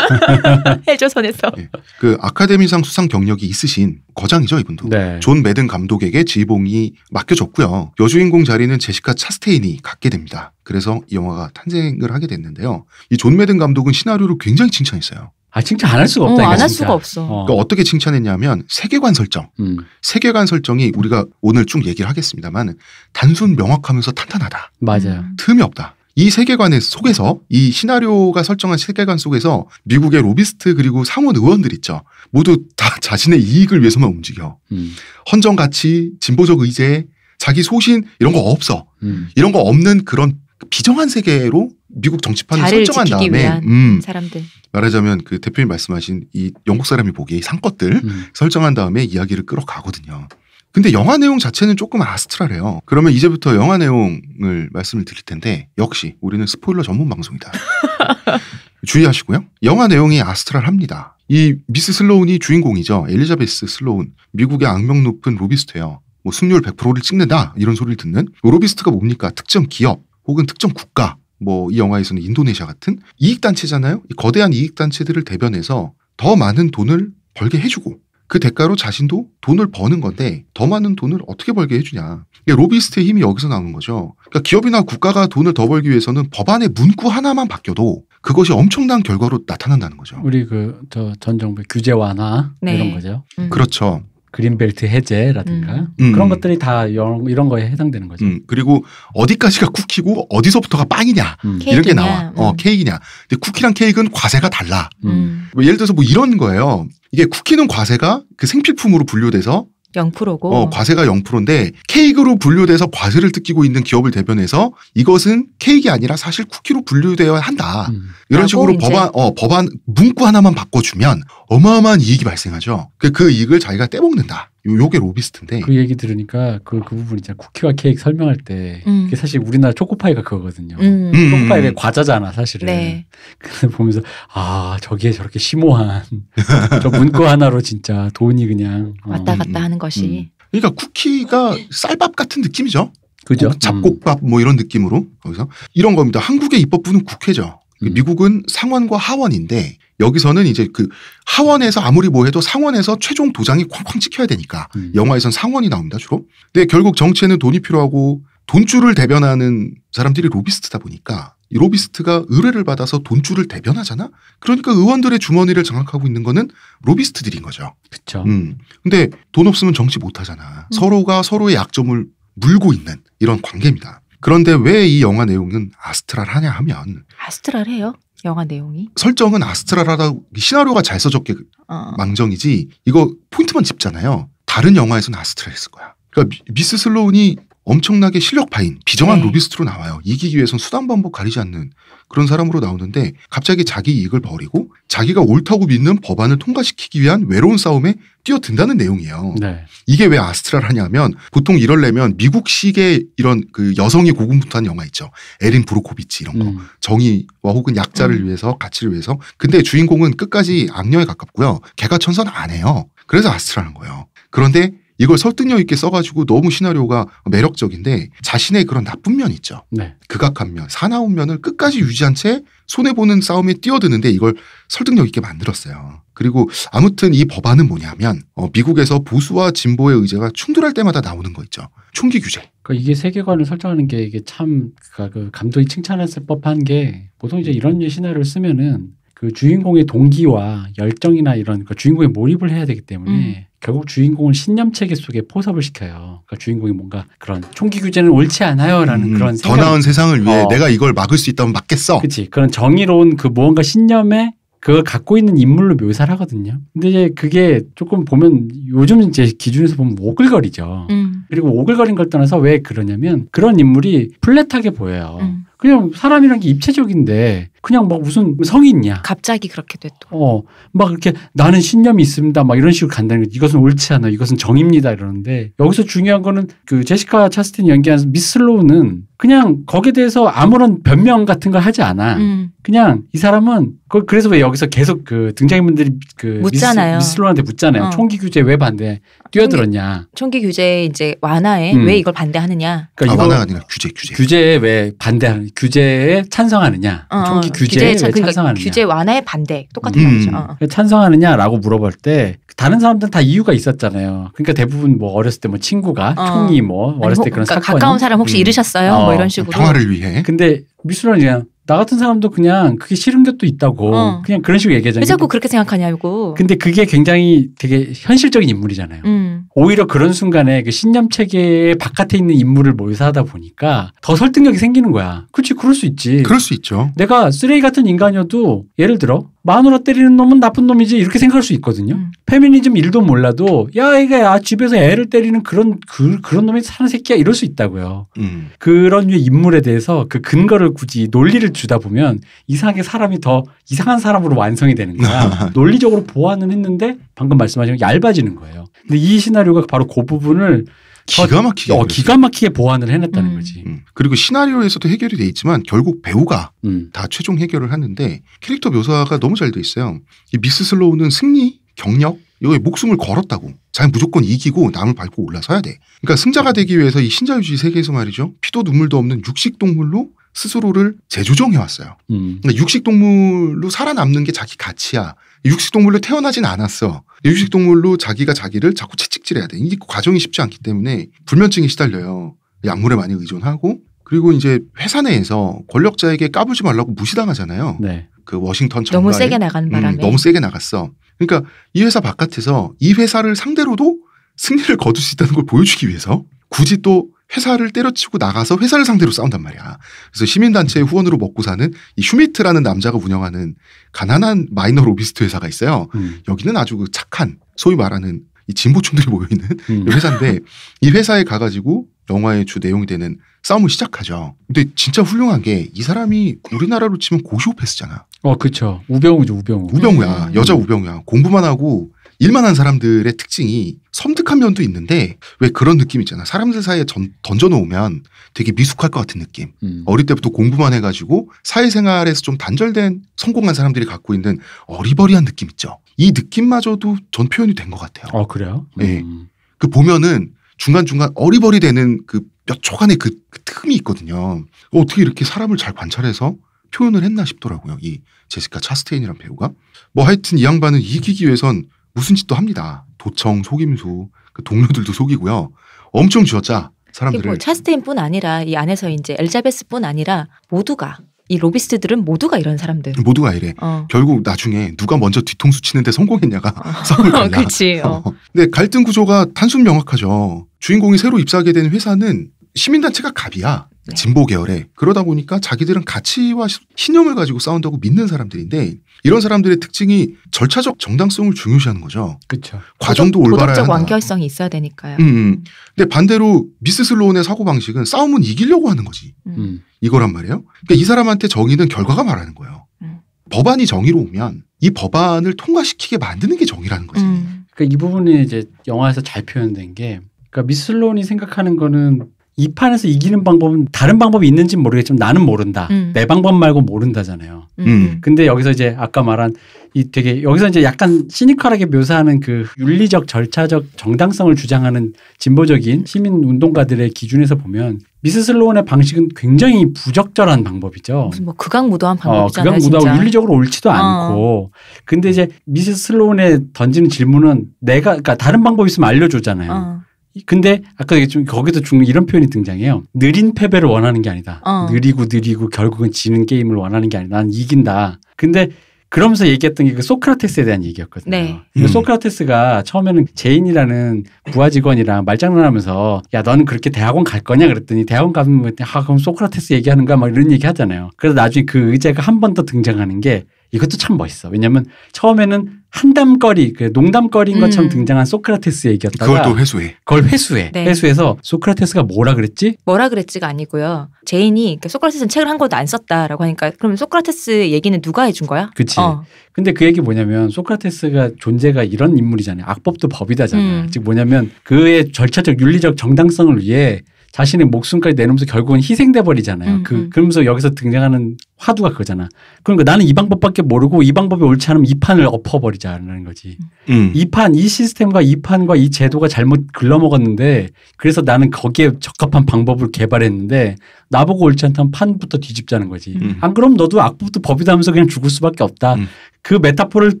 해조선에서. 네. 그 아카데미상 수상 경력이 있으신 거장이죠, 이분도. 네. 존 매든 감독에게 지봉이 맡겨졌고요. 여주인공 자리는 제시카 차스테인이 갖게 됩니다. 그래서 이 영화가 탄생을 하게 됐는데요. 이 존 매든 감독은 시나리오를 굉장히 칭찬했어요. 아 칭찬 안 할 수가 없다. 어, 안할 수가 없어. 어. 그러니까 어떻게 칭찬했냐면 세계관 설정. 음. 세계관 설정이 우리가 오늘 쭉 얘기를 하겠습니다만 단순 명확하면서 탄탄하다. 맞아요. 음. 틈이 없다. 이 세계관의 속에서 이 시나리오가 설정한 세계관 속에서 미국의 로비스트 그리고 상원 의원들 있죠. 모두 다 자신의 이익을 위해서만 움직여. 음. 헌정 가치, 진보적 의제, 자기 소신 이런 거 없어. 음. 이런 거 없는 그런 비정한 세계로 미국 정치판을 설정한 다음에 음, 사람들 말하자면 그 대표님 말씀하신 이 영국 사람이 보기에 상껏들 음. 설정한 다음에 이야기를 끌어가거든요. 근데 영화 내용 자체는 조금 아스트랄해요. 그러면 이제부터 영화 내용을 말씀을 드릴 텐데 역시 우리는 스포일러 전문 방송이다. 주의하시고요. 영화 내용이 아스트랄합니다. 이 미스 슬로운이 주인공이죠. 엘리자베스 슬로운. 미국의 악명 높은 로비스트예요. 뭐 승률 100%를 찍는다 이런 소리를 듣는 로비스트가 뭡니까? 특정 기업 혹은 특정 국가 뭐이 영화에서는 인도네시아 같은 이익단체잖아요. 이 거대한 이익단체들을 대변해서 더 많은 돈을 벌게 해주고 그 대가로 자신도 돈을 버는 건데 더 많은 돈을 어떻게 벌게 해주냐. 그러 로비스트의 힘이 여기서 나오는 거죠. 그러니까 기업이나 국가가 돈을 더 벌기 위해서는 법안의 문구 하나만 바뀌어도 그것이 엄청난 결과로 나타난다는 거죠. 우리 그 전 정부 규제 완화 네. 이런 거죠. 음. 그렇죠. 그린벨트 해제라든가 음. 음. 그런 것들이 다 이런, 거에 해당되는 거죠. 음. 그리고 어디까지가 쿠키고 어디서부터가 빵이냐 음. 이런 게 나와. 어, 음. 케이크냐. 근데 쿠키랑 케이크는 과세가 달라. 뭐 예를 들어서 뭐 이런 거예요. 이게 쿠키는 과세가 그 생필품으로 분류돼서 0%고 어, 과세가 0%인데 케이크로 분류돼서 과세를 뜯기고 있는 기업을 대변해서 이것은 케이크가 아니라 사실 쿠키로 분류되어야 한다. 음. 이런 식으로 법안 어, 법안 문구 하나만 바꿔주면 어마어마한 이익이 발생하죠. 그, 그 이익을 자기가 떼먹는다. 요, 게 로비스트인데. 그 얘기 들으니까 그, 그 부분 있잖아. 쿠키와 케이크 설명할 때. 음. 그게 사실 우리나라 초코파이가 그거거든요. 음. 음, 음 초코파이가 음. 과자잖아, 사실은. 네. 근데 보면서, 아, 저기에 저렇게 심오한. 저 문구 하나로 진짜 돈이 그냥. 어. 왔다 갔다 하는 것이. 그러니까 쿠키가 쌀밥 같은 느낌이죠. 그죠. 어, 잡곡밥 뭐 이런 느낌으로. 거기서. 이런 겁니다. 한국의 입법부는 국회죠. 그 미국은 상원과 하원인데 여기서는 이제 그 하원에서 아무리 뭐해도 상원에서 최종 도장이 쾅쾅 찍혀야 되니까 음. 영화에선 상원이 나옵니다 주로. 근데 결국 정치에는 돈이 필요하고 돈줄을 대변하는 사람들이 로비스트다 보니까 이 로비스트가 의뢰를 받아서 돈줄을 대변하잖아. 그러니까 의원들의 주머니를 장악하고 있는 거는 로비스트들인 거죠. 그렇죠. 음. 근데 돈 없으면 정치 못 하잖아. 음. 서로가 서로의 약점을 물고 있는 이런 관계입니다. 그런데 왜 이 영화 내용은 아스트랄 하냐 하면 아스트랄 해요? 영화 내용이? 설정은 아스트랄하다 시나리오가 잘 써졌게 어. 망정이지 이거 포인트만 짚잖아요. 다른 영화에서는 아스트랄 했을 거야. 그러니까 미스 슬로운이 엄청나게 실력 파인, 비정한 네. 로비스트로 나와요. 이기기 위해선 수단 반복 가리지 않는 그런 사람으로 나오는데 갑자기 자기 이익을 버리고 자기가 옳다고 믿는 법안을 통과시키기 위한 외로운 싸움에 뛰어든다는 내용이에요. 네. 이게 왜아스트라를 하냐면 보통 이럴려면 미국식의 이런 그 여성이 고군분투한 영화 있죠. 에린 브로코비치 이런 거. 음. 정의와 혹은 약자를 음. 위해서 가치를 위해서. 근데 주인공은 끝까지 악녀에 가깝고요. 걔가 천선 안 해요. 그래서 아스트라는 거예요. 그런데 이걸 설득력 있게 써가지고 너무 시나리오가 매력적인데 자신의 그런 나쁜 면 있죠. 네. 극악한 면, 사나운 면을 끝까지 유지한 채 손해보는 싸움에 뛰어드는데 이걸 설득력 있게 만들었어요. 그리고 아무튼 이 법안은 뭐냐면 어, 미국에서 보수와 진보의 의제가 충돌할 때마다 나오는 거 있죠. 총기 규제. 그러니까 이게 세계관을 설정하는 게 이게 참 그러니까 그 감독이 칭찬했을 법한 게 보통 이제 이런 시나리오를 쓰면은 그 주인공의 동기와 열정이나 이런 그 주인공의 몰입을 해야 되기 때문에 음. 결국 주인공을 신념체계 속에 포섭을 시켜요. 그러니까 주인공이 뭔가 그런 총기 규제는 옳지 않아요라는 음, 음. 그런 더 나은 세상을 위해 어. 내가 이걸 막을 수 있다면 막겠어. 그렇지. 그런 정의로운 그 무언가 신념에 그걸 갖고 있는 인물로 묘사를 하거든요. 근데 이제 그게 조금 보면 요즘 제 기준에서 보면 오글거리죠. 음. 그리고 오글거린 걸 떠나서 왜 그러냐면 그런 인물이 플랫하게 보여요. 음. 그냥 사람이란 게 입체적인데 그냥 막 무슨 성인이야. 갑자기 그렇게 됐다. 어, 막 이렇게 나는 신념이 있습니다. 막 이런 식으로 간다는 거 이것은 옳지 않아. 이것은 정입니다. 이러는데 여기서 중요한 거는 그 제시카 차스틴 연기한는 미슬로우는 그냥 거기에 대해서 아무런 변명 같은 걸 하지 않아. 음. 그냥 이 사람은 그, 그래서 왜 여기서 계속 그 등장인물들이 그 묻잖아요. 미스, 미슬로한테 묻잖아요. 어. 총기 규제 왜 반대? 뛰어들었냐? 총기, 총기 규제 이제 완화에 음. 왜 이걸 반대하느냐? 그러니까 아, 완화가 아니라 규제 규제 규제에 왜 반대하는 규제에 찬성하느냐? 어, 총기 규제에 찬, 그러니까 규제 완화의 반대 똑같은 음. 거죠. 어. 찬성하느냐라고 물어볼 때 다른 사람들은 다 이유가 있었잖아요. 그러니까 대부분 뭐 어렸을 때 뭐 친구가 어. 총이 뭐 어렸을 아니, 때 뭐 그런 그러니까 사건 가까운 사람 혹시 음. 잃으셨어요? 어. 뭐 이런 어. 식으로 평화를 위해. 근데 미술은 그냥 나 같은 사람도 그냥 그게 싫은 것도 있다고 어. 그냥 그런 식으로 얘기하잖아요. 왜 자꾸 그렇게 생각하냐고. 근데 그게 굉장히 되게 현실적인 인물이잖아요. 음. 오히려 그런 순간에 그 신념 체계의 바깥에 있는 인물을 몰사하다 보니까 더 설득력이 생기는 거야. 그렇지, 그럴 수 있지. 그럴 수 있죠. 내가 쓰레기 같은 인간이어도 예를 들어 마누라 때리는 놈은 나쁜 놈이지 이렇게 생각할 수 있거든요. 음. 페미니즘 일도 몰라도 야 이게 야, 집에서 애를 때리는 그런 그, 그런 놈이 사는 새끼야 이럴 수 있다고요. 음. 그런 유의 인물에 대해서 그 근거를 굳이 논리를 주다 보면 이상하게 사람이 더 이상한 사람으로 완성이 되는 거야. 논리적으로 보완은 했는데 방금 말씀하신 얇아지는 거예요. 근데 이 시나리오가 바로 그 부분을 기가 막히게 어, 기가 막히게 보완을 해냈다는 음. 거지. 음. 그리고 시나리오에서도 해결이 돼 있지만 결국 배우가 음. 다 최종 해결을 하는데 캐릭터 묘사가 너무 잘 돼 있어요. 이 미스 슬로우는 승리, 경력 여기 목숨을 걸었다고. 자기 무조건 이기고 남을 밟고 올라서야 돼. 그러니까 승자가 되기 위해서 이 신자유주의 세계에서 말이죠. 피도 눈물도 없는 육식 동물로 스스로를 재조정해 왔어요. 음. 그러니까 육식 동물로 살아남는 게 자기 가치야. 육식동물로 태어나진 않았어. 육식동물로 자기가 자기를 자꾸 채찍질해야 돼. 이게 과정이 쉽지 않기 때문에 불면증에 시달려요. 약물에 많이 의존하고 그리고 이제 회사 내에서 권력자에게 까불지 말라고 무시당하잖아요. 네. 그 워싱턴 정가 너무 세게 나간 음, 바람에 음, 너무 세게 나갔어. 그러니까 이 회사 바깥에서 이 회사를 상대로도 승리를 거둘 수 있다는 걸 보여주기 위해서 굳이 또 회사를 때려치고 나가서 회사를 상대로 싸운단 말이야. 그래서 시민단체의 후원으로 먹고 사는 이 휴미트라는 남자가 운영하는 가난한 마이너 로비스트 회사가 있어요. 음. 여기는 아주 그 착한 소위 말하는 이 진보층들이 모여있는 음. 회사인데 이 회사에 가가지고 영화의 주 내용이 되는 싸움을 시작하죠. 근데 진짜 훌륭한 게 이 사람이 우리나라로 치면 고시오패스잖아. 어, 그렇 우병우죠, 우병우. 우병우야. 음. 여자 우병우야. 공부만 하고 일만 한 사람들의 특징이 섬뜩한 면도 있는데 왜 그런 느낌 있잖아. 사람들 사이에 전, 던져놓으면 되게 미숙할 것 같은 느낌. 음. 어릴 때부터 공부만 해가지고 사회생활에서 좀 단절된 성공한 사람들이 갖고 있는 어리버리한 느낌 있죠. 이 느낌마저도 전 표현이 된 것 같아요. 어, 그래요? 네. 음. 네. 그 보면은 중간중간 어리버리 되는 그 몇 초간의 그, 그 틈이 있거든요. 어떻게 이렇게 사람을 잘 관찰해서 표현을 했나 싶더라고요. 이 제시카 차스테인이란 배우가. 뭐 하여튼 이 양반은 이기기 위해선 무슨 짓도 합니다. 도청 속임수 그 동료들도 속이고요. 엄청 쥐었짜 사람들을. 뭐 차스테인뿐 아니라 이 안에서 이제 엘자베스뿐 아니라 모두가 이 로비스트들은 모두가 이런 사람들. 모두가 이래. 어. 결국 나중에 누가 먼저 뒤통수 치는데 성공했냐가 어. 싸움을 거냐. 그렇지. 어. 어. 근데 갈등 구조가 단순 명확하죠. 주인공이 새로 입사하게 된 회사는 시민단체가 갑이야. 네. 진보 계열에 그러다 보니까 자기들은 가치와 신념을 가지고 싸운다고 믿는 사람들인데 이런 사람들의 특징이 절차적 정당성을 중요시하는 거죠. 그렇죠. 과정도 도덕, 올바라야 도덕적 완결성이 있어야 되니까요. 음, 음. 근데 반대로 미스 슬로운의 사고 방식은 싸움은 이기려고 하는 거지. 음. 음. 이거란 말이에요. 그러니까 이 사람한테 정의는 결과가 말하는 거예요. 음. 법안이 정의로우면 이 법안을 통과시키게 만드는 게 정의라는 거지. 그러니까 이 부분이 이제 영화에서 잘 표현된 게 그러니까 미슬론이 생각하는 거는 이 판에서 이기는 방법은 다른 방법이 있는지는 모르겠지만 나는 모른다. 음. 내 방법 말고 모른다잖아요. 음. 음. 근데 여기서 이제 아까 말한 이 되게 여기서 이제 약간 시니컬하게 묘사하는 그 윤리적 절차적 정당성을 주장하는 진보적인 시민 운동가들의 기준에서 보면 미스 슬로운의 방식은 굉장히 부적절한 방법이죠. 무슨 뭐 극악무도한 어, 방법이잖아요. 어, 극악무도하고 윤리적으로 옳지도 어. 않고. 근데 이제 미스 슬로운에 던지는 질문은 내가 그러니까 다른 방법 있으면 알려주잖아요. 어. 근데 아까 좀 거기도 중 이런 표현이 등장해요. 느린 패배를 원하는 게 아니다. 어. 느리고 느리고 결국은 지는 게임을 원하는 게 아니다. 난 이긴다. 근데 그러면서 얘기했던 게 그 소크라테스에 대한 얘기였거든요. 네. 음. 소크라테스가 처음에는 제인이라는 부하 직원이랑 말장난하면서 야 너는 그렇게 대학원 갈 거냐 그랬더니 대학원 가면 아 그럼 소크라테스 얘기하는가 막 이런 얘기 하잖아요. 그래서 나중에 그의자가한 번 더 등장하는 게 이것도 참 멋있어. 왜냐하면 처음에는 한담거리, 농담거리인 것처럼 음. 등장한 소크라테스 얘기였다가 그걸 또 회수해. 그걸 회수해. 네. 회수해서 소크라테스가 뭐라 그랬지? 뭐라 그랬지가 아니고요. 제인이 소크라테스는 책을 한 권도 안 썼다라고 하니까 그럼 소크라테스 얘기는 누가 해준 거야? 그치. 어. 근데 그 얘기 뭐냐면 소크라테스가 존재가 이런 인물이잖아요. 악법도 법이다잖아요. 음. 즉 뭐냐면 그의 절차적 윤리적 정당성을 위해 자신의 목숨까지 내놓으면서 결국은 희생돼 버리잖아요. 음, 그 음. 그러면서 여기서 등장하는 화두가 그거잖아. 그러니까 나는 이 방법밖에 모르고 이 방법이 옳지 않으면 이 판을 엎어 버리자는 거지. 음. 이 판, 이 시스템과 이 판과 이 제도가 잘못 글러먹었는데 그래서 나는 거기에 적합한 방법을 개발했는데 나보고 옳지 않다면 판부터 뒤집자는 거지. 음. 안 아, 그럼 너도 악부터 법이다 하면서 그냥 죽을 수밖에 없다. 음. 그 메타포를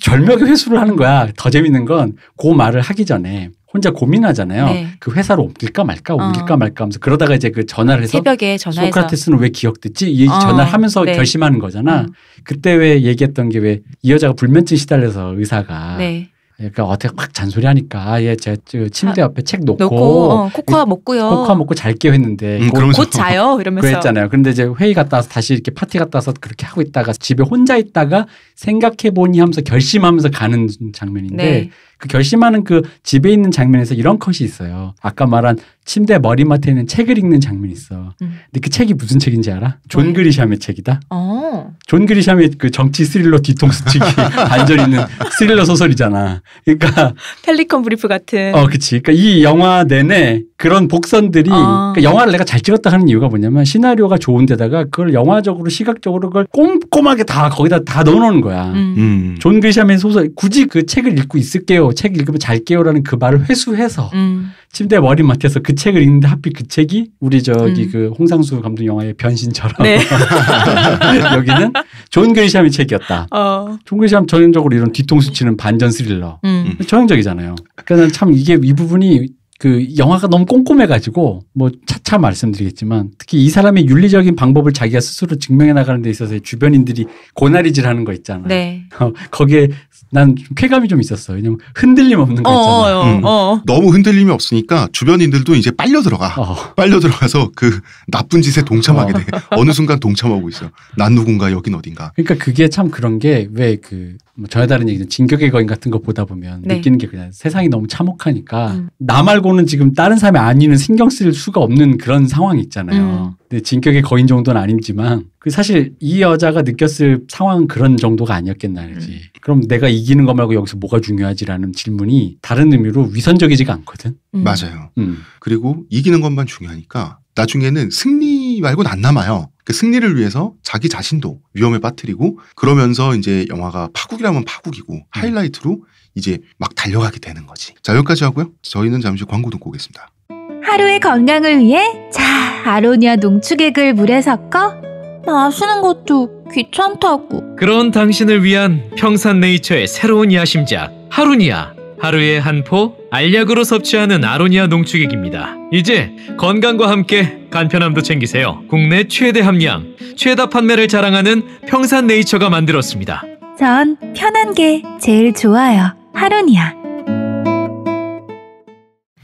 절묘하게 회수를 하는 거야. 더 재밌는 건 그 말을 하기 전에 혼자 고민하잖아요. 네. 그 회사로 옮길까 말까 어. 옮길까 어. 말까 하면서 그러다가 이제 그 전화를 해서 새벽에 전화해서 소크라테스는 왜 기억됐지? 이 어. 전화를 하면서 네. 결심하는 거잖아. 음. 그때 왜 얘기했던 게 왜 이 여자가 불면증 시달려서 의사가 네. 그러니까 어떻게 막 잔소리하니까 아 예, 제 침대 옆에 아, 책 놓고, 놓고 어, 코코아 먹고요. 코코아 먹고 잘게요 했는데 음, 곧, 곧 자요 이러면서 그랬잖아요. 그런데 이제 회의 갔다 와서 다시 이렇게 파티 갔다 와서 그렇게 하고 있다가 집에 혼자 있다가 생각해 보니 하면서 결심하면서 가는 장면인데 네. 그 결심하는 그 집에 있는 장면에서 이런 컷이 있어요. 아까 말한 침대 머리맡에 있는 책을 읽는 장면이 있어. 음. 근데 그 책이 무슨 책인지 알아? 존 어. 그리샴의 책이다. 어. 존 그리샴의 그 정치 스릴러 뒤통수치기 반전 있는 스릴러 소설이잖아. 그러니까 펠리컨 브리프 같은. 어, 그치. 그러니까 이 영화 내내 그런 복선들이 어. 그러니까 영화를 내가 잘 찍었다 하는 이유가 뭐냐면 시나리오가 좋은데다가 그걸 영화적으로 시각적으로 그걸 꼼꼼하게 다 거기다 다 넣어놓는 거야. 음. 음. 존 그리샴의 소설 굳이 그 책을 읽고 있을게요. 책 읽으면 잘깨우라는그 말을 회수해서 음. 침대 머리맡에서 그 책을 읽는데 하필 그 책이 우리 저기 음. 그 홍상수 감독 영화의 변신처럼 네. 여기는 존 그리샴의 책이었다. 어. 존 그리샴 전형적으로 이런 뒤통수 치는 반전 스릴러 음. 전형적이잖아요. 그러니까 참 이게 이 부분이 그 영화가 너무 꼼꼼해가지고 뭐 차차 말씀드리겠지만 특히 이 사람의 윤리적인 방법을 자기가 스스로 증명해 나가는 데 있어서 주변인들이 고나리질하는 거 있잖아요. 네. 거기에 난 쾌감이 좀 있었어. 왜냐면 흔들림 없는 거 있잖아. 어, 어 음. 어. 너무 흔들림이 없으니까 주변인들도 이제 빨려 들어가. 어. 빨려 들어가서 그 나쁜 짓에 동참하게 어. 돼. 어느 순간 동참하고 있어. 난 누군가 여긴 어딘가. 그러니까 그게 참 그런 게 왜 그 뭐 전혀 다른 얘기는 진격의 거인 같은 거 보다 보면 네. 느끼는 게 그냥 세상이 너무 참혹하니까 음. 나 말고는 지금 다른 사람이 아니는 신경 쓸 수가 없는 그런 상황이 있잖아요. 음. 진격의 거인 정도는 아니지만 그 사실 이 여자가 느꼈을 상황은 그런 정도가 아니었겠나 그지 음. 그럼 내가 이기는 거 말고 여기서 뭐가 중요하지라는 질문이 다른 의미로 위선적이지가 않거든. 음. 맞아요. 음. 그리고 이기는 것만 중요하니까 나중에는 승리 말고는 안 남아요. 그 승리를 위해서 자기 자신도 위험에 빠뜨리고 그러면서 이제 영화가 파국이라면 파국이고 음. 하이라이트로 이제 막 달려가게 되는 거지. 자 여기까지 하고요. 저희는 잠시 광고 듣고 오겠습니다. 하루의 건강을 위해 자 아로니아 농축액을 물에 섞어 마시는 것도 귀찮다고 그런 당신을 위한 평산네이처의 새로운 야심작 하루니아 하루에 한 포 알약으로 섭취하는 아로니아 농축액입니다. 이제 건강과 함께 간편함도 챙기세요. 국내 최대 함량, 최다 판매를 자랑하는 평산네이처가 만들었습니다. 전 편한 게 제일 좋아요. 하루니아.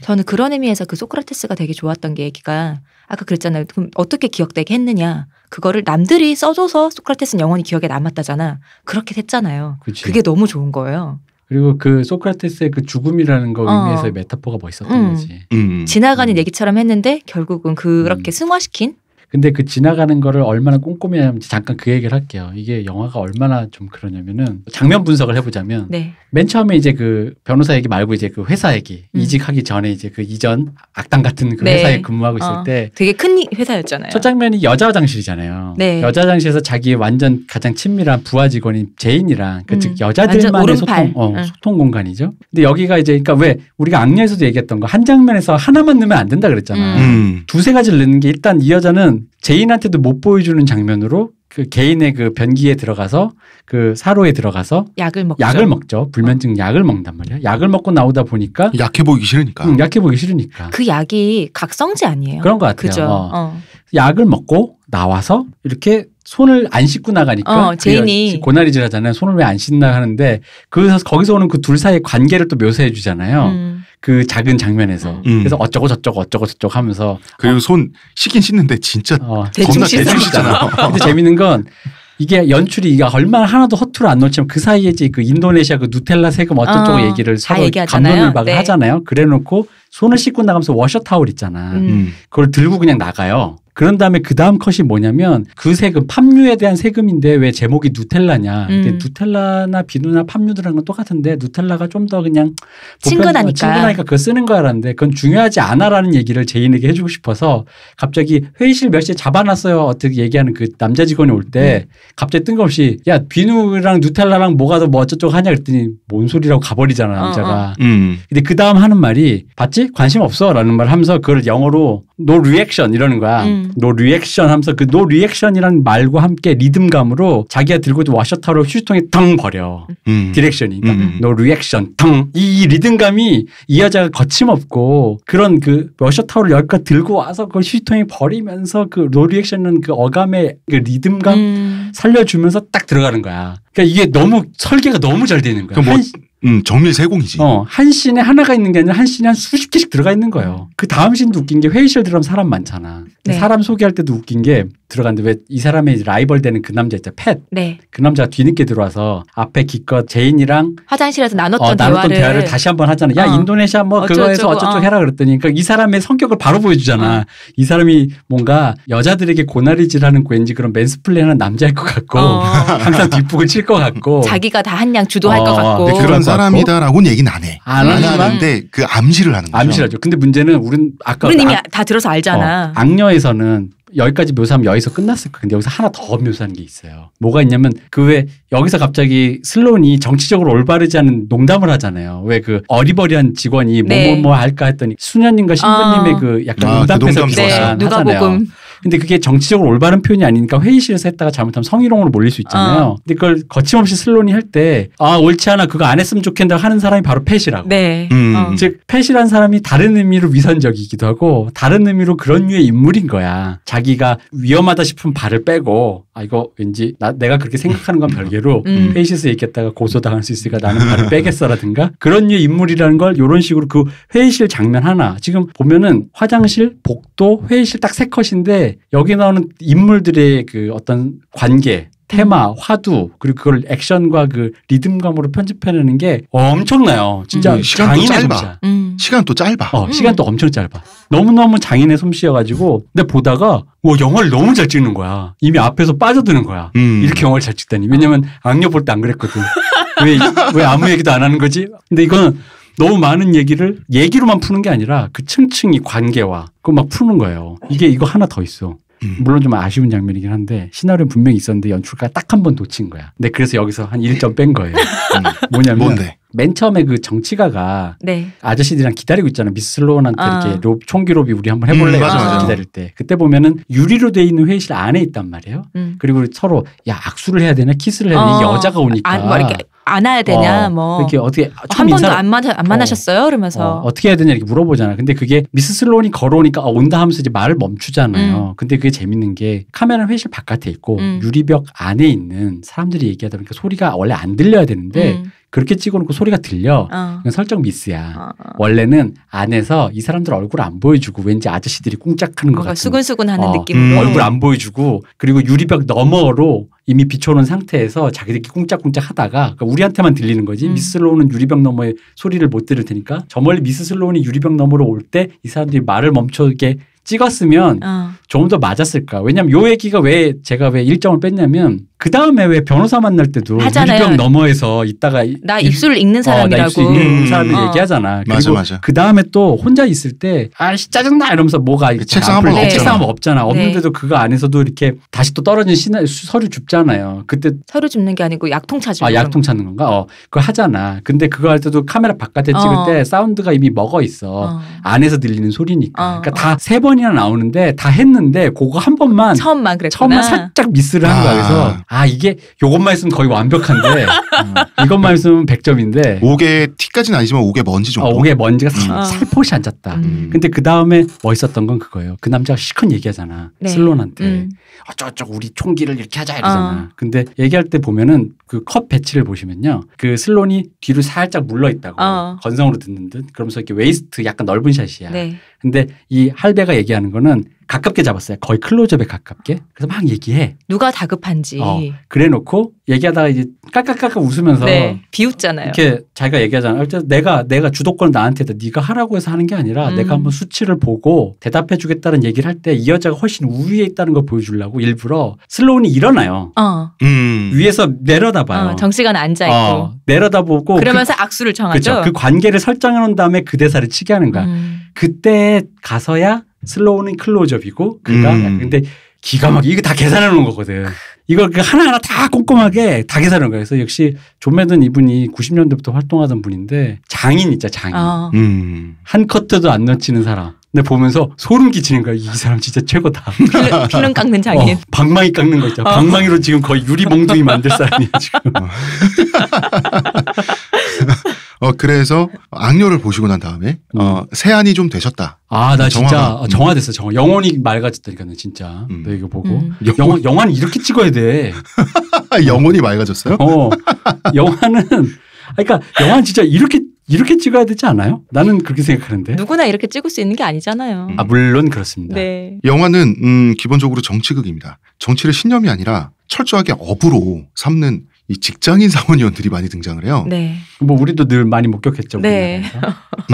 저는 그런 의미에서 그 소크라테스가 되게 좋았던 게 얘기가 아까 그랬잖아요. 그럼 어떻게 기억되게 했느냐. 그거를 남들이 써줘서 소크라테스는 영원히 기억에 남았다잖아. 그렇게 됐잖아요. 그치. 그게 너무 좋은 거예요. 그리고 그 소크라테스의 그 죽음이라는 거 어. 의미에서의 메타포가 멋있었던 음. 거지. 음. 지나가는 음. 얘기처럼 했는데 결국은 그렇게 음. 승화시킨 근데 그 지나가는 거를 얼마나 꼼꼼히 하는지 잠깐 그 얘기를 할게요. 이게 영화가 얼마나 좀 그러냐면은 장면 분석을 해보자면 네. 맨 처음에 이제 그 변호사 얘기 말고 이제 그 회사 얘기 음. 이직하기 전에 이제 그 이전 악당 같은 그 네. 회사에 근무하고 있을 어. 때 되게 큰 회사였잖아요. 첫 장면이 여자 화장실이잖아요. 네. 여자 화장실에서 자기 완전 가장 친밀한 부하 직원인 제인이랑 그즉 음. 여자들만의 소통 어, 응. 소통 공간이죠. 근데 여기가 이제 그러니까 왜 우리가 악녀에서도 얘기했던 거 한 장면에서 하나만 넣으면 안 된다 그랬잖아. 음. 음. 두세 가지를 넣는 게 일단 이 여자는 제인한테도 못 보여주는 장면으로 그 개인의 그 변기에 들어가서 그 사로에 들어가서 약을 먹죠. 약을 먹죠. 불면증 약을 먹는단 말이야. 약을 먹고 나오다 보니까 음, 약해 보이기 싫으니까. 응, 음, 약해 보이기 싫으니까. 그 약이 각성제 아니에요? 그런 것 같아요. 그죠? 어. 어. 약을 먹고 나와서 이렇게 손을 안 씻고 나가니까 어, 제인이 고나리질 하잖아요. 손을 왜 안 씻나 하는데 그 거기서 오는 그 둘 사이의 관계를 또 묘사해 주잖아요. 음. 그 작은 장면에서 음. 그래서 어쩌고 저쩌고 어쩌고 저쩌고 하면서 그리고 어. 손 씻긴 씻는데 진짜 어, 대충 씻잖아. 근데 재밌는 건 이게 연출이 이게 얼마나 하나도 허투루 안 놓치면 그 사이에 이제 그 인도네시아 그 누텔라 세금 어쩌고저쩌고 어, 얘기를 서로 감론을박을 네. 하잖아요. 그래놓고 손을 씻고 나가면서 워셔 타올 있잖아. 음. 음. 그걸 들고 그냥 나가요. 그런 다음에 그 다음 컷이 뭐냐면 그 세금 팜유에 대한 세금인데 왜 제목이 누텔라냐. 음. 근데 누텔라나 비누나 팜유들랑은 똑같은데 누텔라가 좀 더 그냥 친근하니까 친근하니까 그거 쓰는 거야라는데 그건 중요하지 않아라는 얘기를 제인에게 해주고 싶어서 갑자기 회의실 몇 시에 잡아놨어요 어떻게 얘기하는 그 남자 직원이 올때 음. 갑자기 뜬금없이 야 비누랑 누텔라랑 뭐가 더 뭐 어쩌고 하냐 그랬더니 뭔 소리라고 가버리잖아 어, 남자가. 어, 어. 음. 근데 그 다음 하는 말이 봤지 관심 없어라는 말 하면서 그걸 영어로 노 n 리액션 이러는 거야. 음. 노 리액션 하면서 그 노 리액션이라는 말과 함께 리듬감으로 자기가 들고 있던 와셔타로 휴지통에 텅 버려. 음. 디렉션이. 그러니까 음. 음. 노 리액션 텅. 이, 이 리듬감이 이 여자가 거침없고 그런 그 와셔타를 여기까지 들고 와서 그걸 휴지통에 버리면서 그 노 리액션은 그 어감의 그 리듬감 음. 살려주면서 딱 들어가는 거야. 그러니까 이게 너무 설계가 너무 잘 되는 거야. 그뭐 그러니까 음, 정밀 세공이지. 어, 한 씬에 하나가 있는 게 아니라 한 씬에 한 수십 개씩 들어가 있는 거예요. 그 다음 씬도 웃긴 게 회의실 들어가면 사람 많잖아. 네. 사람 소개할 때도 웃긴 게 들어갔는데 왜 이 사람의 라이벌 되는 그 남자 있죠 팻. 네. 그 남자가 뒤늦게 들어와서 앞에 기껏 제인이랑 화장실에서 나눴던, 어, 나눴던 대화를. 대화를 다시 한 번 하잖아. 야 어. 인도네시아 뭐 어쩌고 그거에서 어쩌고 어. 해라 그랬더니 그러니까 이 사람의 성격을 바로 보여주잖아. 어. 이 사람이 뭔가 여자들에게 고나리질하는 왠지 그런 맨스플레인한 남자일 것 같고 어. 항상 뒷북을 칠 것 같고 자기가 다 한 양 주도할 어. 것 같고 네, 그런 사람이다라고는 얘기는 안 해. 안, 안 하는데 그 암시를 하는 거죠. 암시하죠. 근데 문제는 우리는 아까 우리 이미 아, 다 들어서 알잖아. 어, 악녀에서는 여기까지 묘사하면 여기서 끝났을 거예요. 근데 여기서 하나 더 묘사한 게 있어요. 뭐가 있냐면 그 왜 여기서 갑자기 슬론이 정치적으로 올바르지 않은 농담을 하잖아요. 왜 그 어리버리한 직원이 뭐, 뭐, 네. 뭐뭐 뭐 할까 했더니 수녀님과 신부님의 아. 그 약간 아, 그 농담답해서그 비슷한 네, 하잖아요. 근데 그게 정치적으로 올바른 표현이 아니니까 회의실에서 했다가 잘못하면 성희롱으로 몰릴 수 있잖아요. 아. 근데 그걸 거침없이 슬론이 할 때 아 옳지 않아 그거 안 했으면 좋겠다 하는 사람이 바로 펫이라고. 네. 음. 어. 즉 펫이란 사람이 다른 의미로 위선적이기도 하고 다른 의미로 그런 류의 인물인 거야. 자기 자기가 위험하다 싶은 발을 빼고 아 이거 왠지 나, 내가 그렇게 생각하는 건 별개로 음. 음. 회의실에서 얘기했다가 고소당할 수 있으니까 나는 발을 빼겠어라든가 그런 류 인물이라는 걸 이런 식으로 그 회의실 장면 하나 지금 보면은 화장실 복도 회의실 딱 세 컷인데 여기 나오는 인물들의 그 어떤 관계 테마, 음. 화두 그리고 그걸 액션과 그 리듬감으로 편집해내는 게 엄청나요. 진짜 음. 네, 시간도 짧아. 음. 시간도 짧아. 어, 음. 시간도 엄청 짧아. 너무 너무 장인의 솜씨여가지고 근데 보다가 와 영화를 너무 잘 찍는 거야. 이미 앞에서 빠져드는 거야. 음. 이렇게 영화를 잘 찍다니. 왜냐면 악녀 볼 때 안 그랬거든. 왜 왜 아무 얘기도 안 하는 거지? 근데 이건 너무 많은 얘기를 얘기로만 푸는 게 아니라 그 층층이 관계와 그거 막 푸는 거예요. 이게 이거 하나 더 있어. 음. 물론 좀 아쉬운 장면이긴 한데 시나리오는 분명히 있었는데 연출가딱 한 번 놓친 거야. 근데 그래서 여기서 한 1점 뺀 거예요. 음. 뭐냐면 뭔데? 맨 처음에 그 정치가가 네. 아저씨들이랑 기다리고 있잖아. 미스 슬로우한테 아. 이렇게 롭, 총기로비 우리 한번 해볼래? 음, 맞아, 맞 기다릴 때. 그때 보면은 유리로 돼 있는 회의실 안에 있단 말이에요. 음. 그리고 서로 야 악수를 해야 되나 키스를 해야 되나 어. 이 여자가 오니까. 아, 뭐 이렇게 안아야 되냐 어, 뭐 이렇게 어떻게 아, 한 번도 안, 만, 안 만나셨어요 어, 그러면서 어, 떻게 해야 되냐 이렇게 물어보잖아 근데 그게 미스 슬론이 걸어오니까 아, 온다 하면서 이제 말을 멈추잖아요 음. 근데 그게 재밌는 게 카메라 회실 바깥에 있고 음. 유리벽 안에 있는 사람들이 얘기하다 보니까 소리가 원래 안 들려야 되는데 음. 그렇게 찍어놓고 소리가 들려. 어. 설정 미스야. 어, 어, 원래는 안에서 이 사람들 얼굴 안 보여주고 왠지 아저씨들이 꽁짝하는 것같아 수근수근하는 어, 느낌 음. 얼굴 안 보여주고 그리고 유리벽 너머로 이미 비춰놓은 상태에서 자기들끼리 꽁짝꽁짝 하다가 그러니까 우리한테만 들리는 거지 음. 미스슬로우는 유리벽너머에 소리를 못 들을 테니까 저 멀리 미스슬로우는 유리벽 너머로 올 때 이 사람들이 말을 멈춰게 찍었으면 어. 조금 더 맞았을까 왜냐면요 얘기가 왜 제가 왜 일정을 뺐냐면 그 다음에 왜 변호사 만날 때도 하잖병 넘어에서 있다가 나 입술 읽는 어, 사람이라고 어, 입술 읽는 사람을 음. 어. 얘기하잖아. 그리고 맞아. 그 다음에 또 혼자 있을 때 아씨 짜증나 이러면서 뭐가 그 책상 한번 어, 없 책상 한번 없잖아. 네. 없는데도 네. 그거 안에서도 이렇게 다시 또 떨어진 시나, 서류 줍잖아요. 그때 서류 줍는 게 아니고 약통 찾는아 약통 찾는 건가? 어 그거 하잖아. 근데 그거 할 때도 카메라 바깥에 찍을 때 사운드가 이미 먹어 있어. 어. 안에서 들리는 소리니까. 그러니까 다 세 번이나 나오는데 다 했는데 그거 한 번만 처음만 그랬구나. 처음만 살짝 미스를 한 거야. 그래서 아. 아 이게 요것만 있으면 거의 완벽한데 음, 이것만 있으면 100점인데 옥에 티까지는 아니지만 옥에 먼지 좀 어, 옥에 먼지가 살, 음. 아. 살포시 앉았다. 음. 근데 그 다음에 멋있었던 건 그거예요. 그 남자가 시큰 얘기하잖아 네. 슬론한테 음. 어쩌고저쩌 고 우리 총기를 이렇게 하자 이러잖아. 어. 근데 얘기할 때 보면은 그 컵 배치를 보시면요 그 슬론이 뒤로 살짝 물러 있다고 어. 건성으로 듣는 듯 그러면서 이렇게 웨이스트 약간 넓은 샷이야. 네. 근데 이 할배가 얘기하는 거는 가깝게 잡았어요. 거의 클로즈업에 가깝게. 그래서 막 얘기해. 누가 다급한지. 어, 그래 놓고 얘기하다가 이제 깔깔깔깔 웃으면서 네, 비웃잖아요. 이렇게 자기가 얘기하잖아. 내가 내가 주도권을 나한테다. 네가 하라고 해서 하는 게 아니라 음. 내가 한번 수치를 보고 대답해 주겠다는 얘기를 할 때 이 여자가 훨씬 우위에 있다는 걸 보여주려고 일부러 슬로운이 일어나요. 어. 음. 위에서 내려다봐요. 어, 정시간 앉아 어, 있고. 내려다보고 그 그러면서 그, 악수를 청하죠. 그쵸? 그 관계를 설정해 놓은 다음에 그 대사를 치게 하는 거야. 음. 그때 가서야 슬로우는 클로즈업이고 그가 음. 근데 기가 막히게 이거 다 계산해 놓은 거거든. 이걸 그 하나하나 다 꼼꼼하게 다계산한 거예요. 그래서 역시 존 매든 이분이 90년대부터 활동하던 분인데 장인 있죠 장인. 어. 음. 한 커트도 안 넘치는 사람. 근데 보면서 소름 끼치는 거야. 이 사람 진짜 최고다. 필름, 깎는 어, 장인. 어, 방망이 깎는 거있죠 어. 방망이로 지금 거의 유리 몽둥이 만들 사람이야 지금. 어, 그래서 악녀를 보시고 난 다음에 음. 어, 세안이 좀 되셨다. 아, 나 진짜 정 어, 정화됐어. 정화. 영혼이 맑아졌다니까는 진짜. 음. 너 이거 보고 음. 영혼 영화는 이렇게 찍어야 돼. 영혼이 맑아졌어요? 어. 영화는 그러니까 영화는 진짜 이렇게 이렇게 찍어야 되지 않아요? 나는 그렇게 생각하는데. 누구나 이렇게 찍을 수 있는 게 아니잖아요. 음. 아, 물론 그렇습니다. 네. 영화는 음, 기본적으로 정치극입니다. 정치를 신념이 아니라 철저하게 업으로 삼는 이 직장인 사원위원들이 많이 등장을 해요. 네. 뭐 우리도 늘 많이 목격했죠. 네.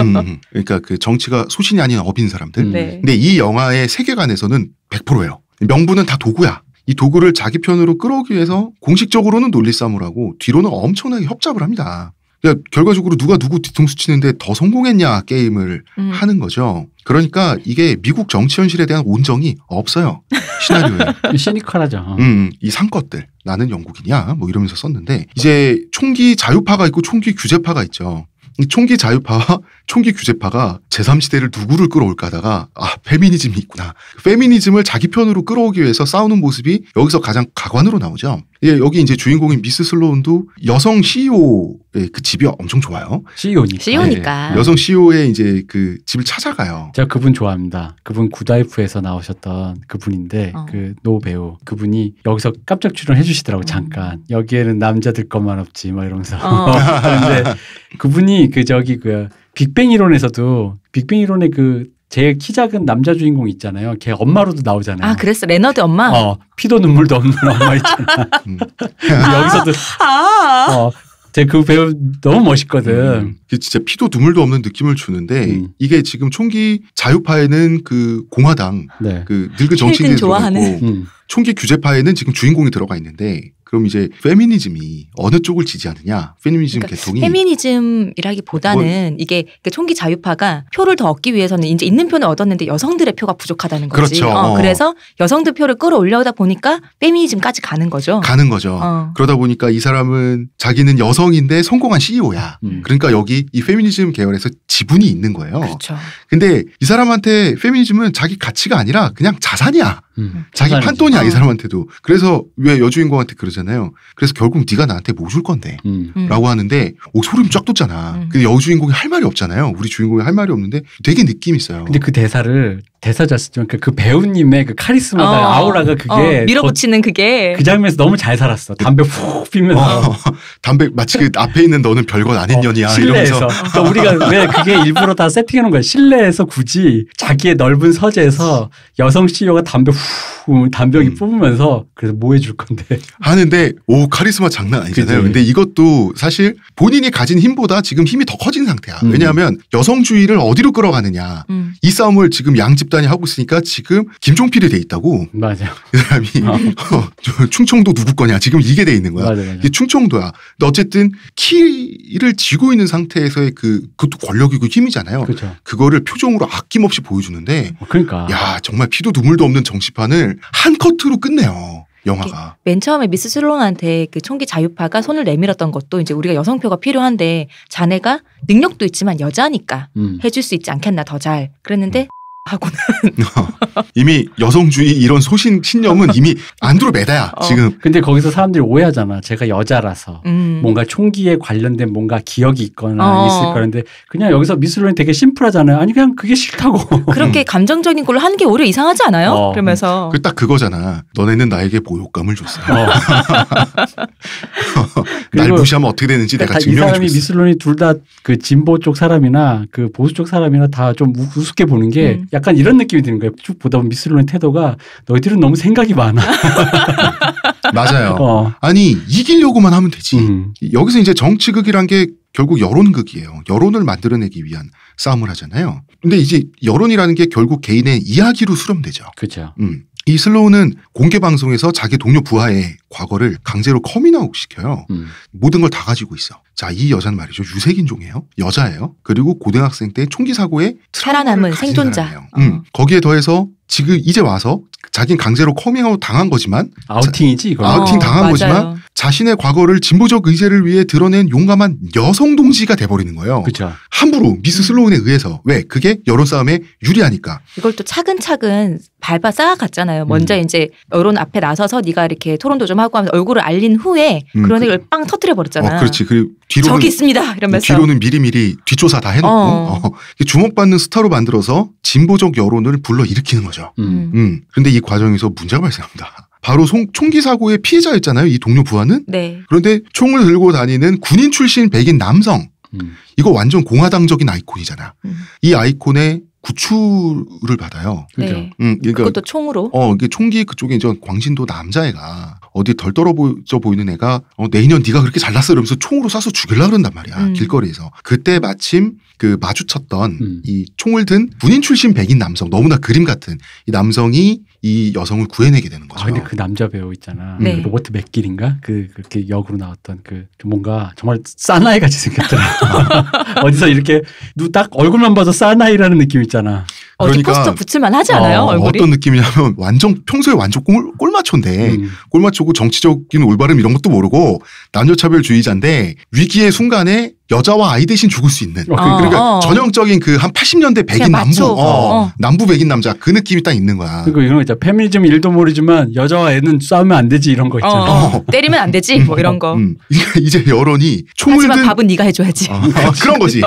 음, 음, 음, 그러니까 그 정치가 소신이 아닌 업인 사람들. 음. 네. 근데 이 영화의 세계관에서는 100%예요. 명분은 다 도구야. 이 도구를 자기 편으로 끌어오기 위해서 공식적으로는 논리싸움을 하고 뒤로는 엄청나게 협잡을 합니다. 그러니까 결과적으로 누가 누구 뒤통수 치는데 더 성공했냐 게임을 음. 하는 거죠. 그러니까 이게 미국 정치 현실에 대한 온정이 없어요. 시나리오에. 시니컬하죠. 음, 음. 이 상것들. 나는 영국이냐 뭐 이러면서 썼는데 이제 총기 자유파가 있고 총기 규제파가 있죠. 총기 자유파와 총기 규제파가 제3시대를 누구를 끌어올까 하다가 아 페미니즘이 있구나. 페미니즘을 자기 편으로 끌어오기 위해서 싸우는 모습이 여기서 가장 가관으로 나오죠. 예, 여기 이제 주인공인 미스 슬로운도 여성 CEO의 그 집이 엄청 좋아요. CEO니까. CEO니까. 네. 예, 여성 CEO의 이제 그 집을 찾아가요. 제가 그분 좋아합니다. 그분 구다이프에서 나오셨던 그분인데 어. 그노 배우 그분이 여기서 깜짝 출연해 주시더라고 음. 잠깐. 여기에는 남자들 것만 없지 막 뭐 이러면서. 어. 근데 그분이 그 저기 그 빅뱅 이론에서도 빅뱅 이론의 그 제일 키 작은 남자 주인공 있잖아요. 걔 엄마로도 나오잖아요. 아, 그랬어. 레너드 엄마? 어, 피도 눈물도 없는 엄마 있잖아. 음. 아, 여기서도. 아, 어, 제그 배우 너무 멋있거든. 음. 그 진짜 피도 눈물도 없는 느낌을 주는데 음. 이게 지금 총기 자유파에는 그 공화당 네. 그 늙은 정치인 들어가고 음. 총기 규제파에는 지금 주인공이 들어가 있는데 그럼 이제 페미니즘이 어느 쪽을 지지하느냐? 페미니즘 그러니까 개통이 페미니즘이라기보다는 뭐, 이게 그 총기 자유파가 표를 더 얻기 위해서는 이제 있는 표는 얻었는데 여성들의 표가 부족하다는 거지. 그렇죠. 어, 어, 그래서 여성들 표를 끌어올려다 보니까 페미니즘까지 가는 거죠. 가는 거죠. 어. 그러다 보니까 이 사람은 자기는 여성인데 성공한 CEO야. 음. 그러니까 여기 이 페미니즘 계열에서 지분이 있는 거예요. 그렇죠. 근데 이 사람한테 페미니즘은 자기 가치가 아니라 그냥 자산이야. 음. 자기 판돈이야 이 어. 사람한테도. 그래서 왜 여주인공한테 그러죠? 거잖아요. 그래서 결국 네가 나한테 뭐 줄 건데? 음. 음. 라고 하는데 오 소름 쫙 돋잖아. 음. 근데 여주인공이 할 말이 없잖아요. 우리 주인공이 할 말이 없는데 되게 느낌 있어요. 근데 그 대사를 대사자였죠 그, 그, 배우님의 그 카리스마가 어. 아우라가 어, 그게 어, 밀어붙이는 그게 그 장면에서 너무 잘 살았어. 담배 훅 피면서 어, 담배 마치 그 앞에 있는 너는 별건 아닌 어, 년이야 실내에서. 이러면서 그러니까 우리가 왜 그게 일부러 다 세팅해 놓은 거야. 실내에서 굳이 자기의 넓은 서재에서 여성 CEO가 담배 훅 담배기 음. 뽑으면서 그래서 뭐 해줄 건데 하는데 아, 오 카리스마 장난 아니잖아요. 그치. 근데 이것도 사실 본인이 가진 힘보다 지금 힘이 더 커진 상태야. 음. 왜냐하면 여성주의를 어디로 끌어가느냐 음. 이 싸움을 지금 양집 집단이 하고 있으니까 지금 김종필이 돼 있다고. 맞아. 그 사람이 어. 충청도 누구 거냐 지금 이게 돼 있는 거야. 맞아, 맞아. 이게 충청도야. 근데 어쨌든 키를 쥐고 있는 상태에서의 그 그것도 권력이고 힘이잖아요. 그쵸. 그거를 표정으로 아낌없이 보여주는데. 어, 그러니까. 야 정말 피도 눈물도 없는 정치판을 한 커트로 끝내요. 영화가. 맨 처음에 미스 슬론한테 그 총기 자유파가 손을 내밀었던 것도 이제 우리가 여성표가 필요한데 자네가 능력도 있지만 여자니까 음. 해줄 수 있지 않겠나 더 잘. 그랬는데 하고는 어. 이미 여성주의 이런 소신 신념은 이미 안으로 매다야 어. 지금. 근데 거기서 사람들이 오해하잖아. 제가 여자라서 음. 뭔가 총기에 관련된 뭔가 기억이 있거나 어. 있을 거는데 그냥 여기서 미술론이 되게 심플하잖아요. 아니 그냥 그게 싫다고. 그렇게 음. 감정적인 걸로 하는 게 오히려 이상하지 않아요? 어. 그러면서. 그 딱 그거잖아. 너네는 나에게 보욕감을 줬어. 어. 날 무시하면 어떻게 되는지 내가 증명해 줬어. 이 사람이 미술론이 둘 다 그 진보 쪽 사람이나 그 보수 쪽 사람이나 다 좀 우습게 보는 게. 음. 약간 이런 느낌이 드는 거예요. 쭉 보다 보면 미스론의 태도가 너희들은 너무 생각이 많아. 맞아요. 어. 아니 이기려고만 하면 되지. 음. 여기서 이제 정치극이란 게 결국 여론극이에요. 여론을 만들어내기 위한 싸움을 하잖아요. 근데 이제 여론이라는 게 결국 개인의 이야기로 수렴되죠. 그렇죠. 음. 이 슬로우는 공개 방송에서 자기 동료 부하의 과거를 강제로 커밍아웃 시켜요. 음. 모든 걸 다 가지고 있어. 자, 이 여자는 말이죠. 유색인종이에요. 여자예요. 그리고 고등학생 때 총기 사고에 살아남은 생존자. 어. 음, 거기에 더해서 지금 이제 와서 자기는 강제로 커밍아웃 당한 거지만 아웃팅이지 이걸. 아우팅 어, 당한 어, 거지만 자신의 과거를 진보적 의제를 위해 드러낸 용감한 여성 동지가 돼버리는 거예요. 그쵸. 함부로 미스 슬로운에 의해서 왜 그게 여론 싸움에 유리하니까. 이걸 또 차근차근 밟아 쌓아갔잖아요. 먼저 음. 이제 여론 앞에 나서서 네가 이렇게 토론도 좀 하고 하면서 얼굴을 알린 후에 음, 그런 얘기빵 그 터트려 버렸잖아. 어, 그렇지. 그 뒤로는 저기 있습니다. 이러면서 뒤로는 미리미리 뒷조사 다 해놓고 어. 어. 주목받는 스타로 만들어서 진보적 여론을 불러 일으키는 거죠. 음. 음. 그데이 과정에서 문제가 발생합니다. 바로 송, 총기 사고의 피해자였잖아요. 이 동료 부하는. 네. 그런데 총을 들고 다니는 군인 출신 백인 남성. 음. 이거 완전 공화당적인 아이콘이잖아. 음. 이 아이콘의 구출을 받아요. 그렇죠. 네. 음, 그러니까, 그것도 총으로. 어, 이게 총기 그쪽에 이제 광신도 남자애가 어디 덜 떨어져 보이는 애가 어, 내년 네가 그렇게 잘났어 이러면서 총으로 쏴서 죽일라 그런단 말이야 음. 길거리에서. 그때 마침 그 마주쳤던 음. 이 총을 든 군인 출신 백인 남성 너무나 그림 같은 이 남성이 이 여성을 구해내게 되는 거죠. 아, 근데 그 남자 배우 있잖아. 음. 그 네. 그 로버트 맥길인가? 그, 그렇게 역으로 나왔던 그, 뭔가 정말 싸나이 같이 생겼더라. 어디서 이렇게, 누 딱 얼굴만 봐도 싸나이라는 느낌 있잖아. 어, 그러니까 포스터 붙일만 하지 않아요? 어, 얼굴이? 어떤 느낌이냐면 완전 평소에 완전 꼴, 꼴마초인데 음. 꼴마초고 정치적인 올바름 이런 것도 모르고 남녀차별주의자인데 위기의 순간에 여자와 아이 대신 죽을 수 있는 어. 그러니까, 그러니까 어, 어. 전형적인 그 한 80년대 백인 남부 어, 어, 남부 백인 남자 그 느낌이 딱 있는 거야. 그리고 이런 거 있잖아. 페미니즘 일도 모르지만 여자와 애는 싸우면 안 되지 이런 거 있잖아. 어. 때리면 안 되지 뭐 음, 이런 거. 음. 이제 여론이 총을 하지만 든 밥은 네가 해줘야지. 그런 거지.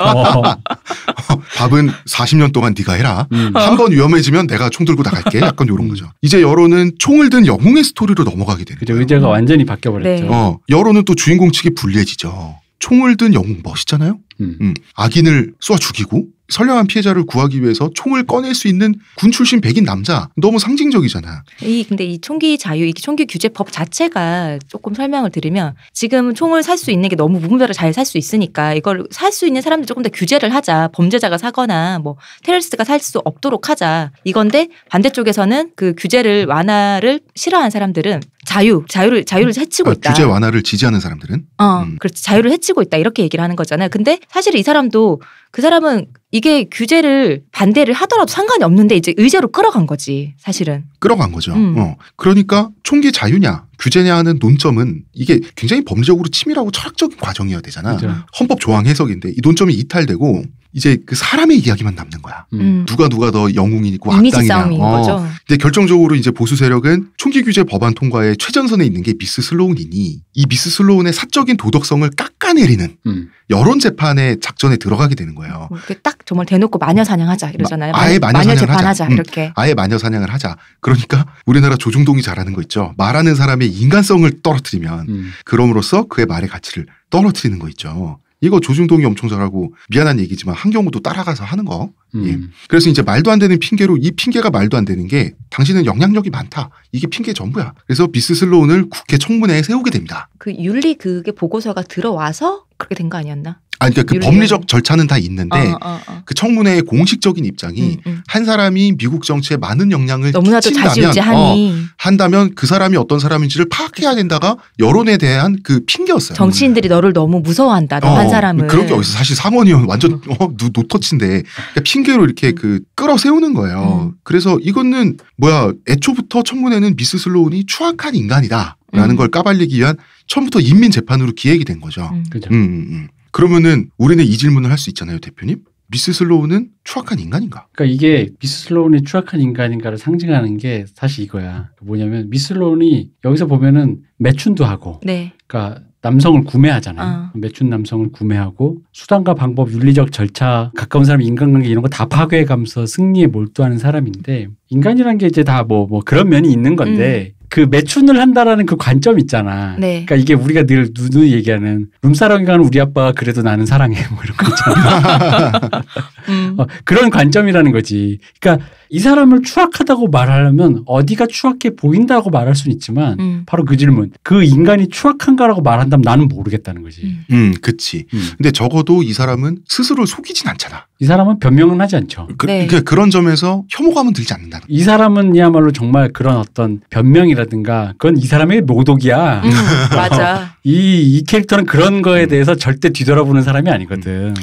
밥은 40년 동안 네가 해라. 음. 한번 위험해지면 내가 총 들고 나갈게. 약간 이런 거죠. 이제 여론은 총을 든 영웅의 스토리로 넘어가게 되는 거죠. 의제가 완전히 바뀌어버렸죠. 네. 여론은 또 주인공 측이 불리해지죠. 총을 든 영웅 멋있잖아요. 음. 음. 악인을 쏴 죽이고 선량한 피해자를 구하기 위해서 총을 꺼낼 수 있는 군 출신 백인 남자 너무 상징적이잖아. 이 근데 이 총기 자유, 이 총기 규제법 자체가 조금 설명을 드리면 지금 총을 살 수 있는 게 너무 무분별하게 잘 살 수 있으니까 이걸 살 수 있는 사람들 조금 더 규제를 하자. 범죄자가 사거나 뭐 테러리스트가 살 수 없도록 하자. 이건데 반대쪽에서는 그 규제를 완화를 싫어하는 사람들은 자유, 자유를 자유를 음. 해치고 아, 있다. 규제 완화를 지지하는 사람들은 어, 음. 그렇지. 자유를 해치고 있다. 이렇게 얘기를 하는 거잖아요. 근데 사실 이 사람도 그 사람은 이게 규제를 반대를 하더라도 상관이 없는데 이제 의제로 끌어간 거지, 사실은. 끌어간 거죠. 음. 어. 그러니까 총기 자유냐 규제냐 하는 논점은 이게 굉장히 범죄적으로 치밀하고 철학적인 과정이어야 되잖아. 그렇죠. 헌법 조항 해석인데 이 논점이 이탈되고 이제 그 사람의 이야기만 남는 거야. 음. 음. 누가 누가 더 영웅이고 악당이냐. 어. 거죠. 근데 결정적으로 이제 보수 세력은 총기 규제 법안 통과의 최전선에 있는 게 미스 슬로운이니 이 미스 슬로운의 사적인 도덕성을 깎아내리는 음. 여론 재판의 작전에 들어가게 되는 거예요. 뭐 이렇게 딱 정말 대놓고 마녀 사냥하자 이러잖아요. 마, 아예 마녀, 마녀 사냥하자. 재판하자 음. 이렇게. 아예 마녀 사냥을 하자. 그 그러니까 우리나라 조중동이 잘하는 거 있죠. 말하는 사람의 인간성을 떨어뜨리면 음. 그럼으로써 그의 말의 가치를 떨어뜨리는 거 있죠. 이거 조중동이 엄청 잘하고 미안한 얘기지만 한경우도 따라가서 하는 거. 예. 음. 예. 그래서 이제 말도 안 되는 핑계로 이 핑계가 말도 안 되는 게 당신은 영향력이 많다. 이게 핑계 전부야. 그래서 비스슬로운을 국회 청문회에 세우게 됩니다. 그 윤리 그게 보고서가 들어와서 그렇게 된 거 아니었나? 아니 그러니까 그 법리적 절차는 다 있는데 어, 어, 어. 그 청문회의 공식적인 입장이 음, 음. 한 사람이 미국 정치에 많은 영향을 너무나도 자지우지하 어, 한다면 그 사람이 어떤 사람인지를 파악해야 된다가 여론에 대한 그 핑계였어요. 정치인들이 음. 너를 너무 무서워한다. 한 어, 사람을 그런 게 어디서 사실 상원이면 완전 음. 어, 노, 터치인데 그러니까 핑계로 이렇게 음. 그 끌어세우는 거예요. 음. 그래서 이거는 뭐야 애초부터 청문회는 미스 슬로운이 추악한 인간이다라는 걸 까발리기 위한 처음부터 인민 재판으로 기획이 된 거죠. 그죠. 음, 음. 그러면은 우리는 이 질문을 할 수 있잖아요, 대표님. 미스 슬로우는 추악한 인간인가? 그러니까 이게 미스 슬로우는 추악한 인간인가를 상징하는 게 사실 이거야. 그러니까 뭐냐면 미스 슬로우는 여기서 보면은 매춘도 하고, 네. 그러니까 남성을 구매하잖아요. 어. 매춘 남성을 구매하고 수단과 방법, 윤리적 절차, 가까운 사람 인간관계 이런 거 다 파괴해가면서 승리에 몰두하는 사람인데 인간이란 게 이제 다 뭐뭐 뭐 그런 면이 있는 건데 음. 그 매춘을 한다라는 그 관점 있잖아. 네. 그러니까 이게 우리가 늘 누누이 얘기하는 룸사랑에 가는 우리 아빠가 그래도 나는 사랑해 뭐 이런 거 있잖아. 음. 어, 그런 관점이라는 거지. 그러니까 이 사람을 추악하다고 말하려면 어디가 추악해 보인다고 말할 수는 있지만 음. 바로 그 질문 그 인간이 추악한가라고 말한다면 나는 모르겠다는 거지. 음, 음 그치. 음. 근데 적어도 이 사람은 스스로 속이진 않잖아. 이 사람은 변명은 하지 않죠. 그, 네. 그러니까 그런 점에서 혐오감은 들지 않는다. 이 사람은야말로 정말 그런 어떤 변명이라든가 그건 이 사람의 모독이야. 음, 맞아. 이, 이 캐릭터는 그런 거에 음. 대해서 절대 뒤돌아보는 사람이 아니거든. 음.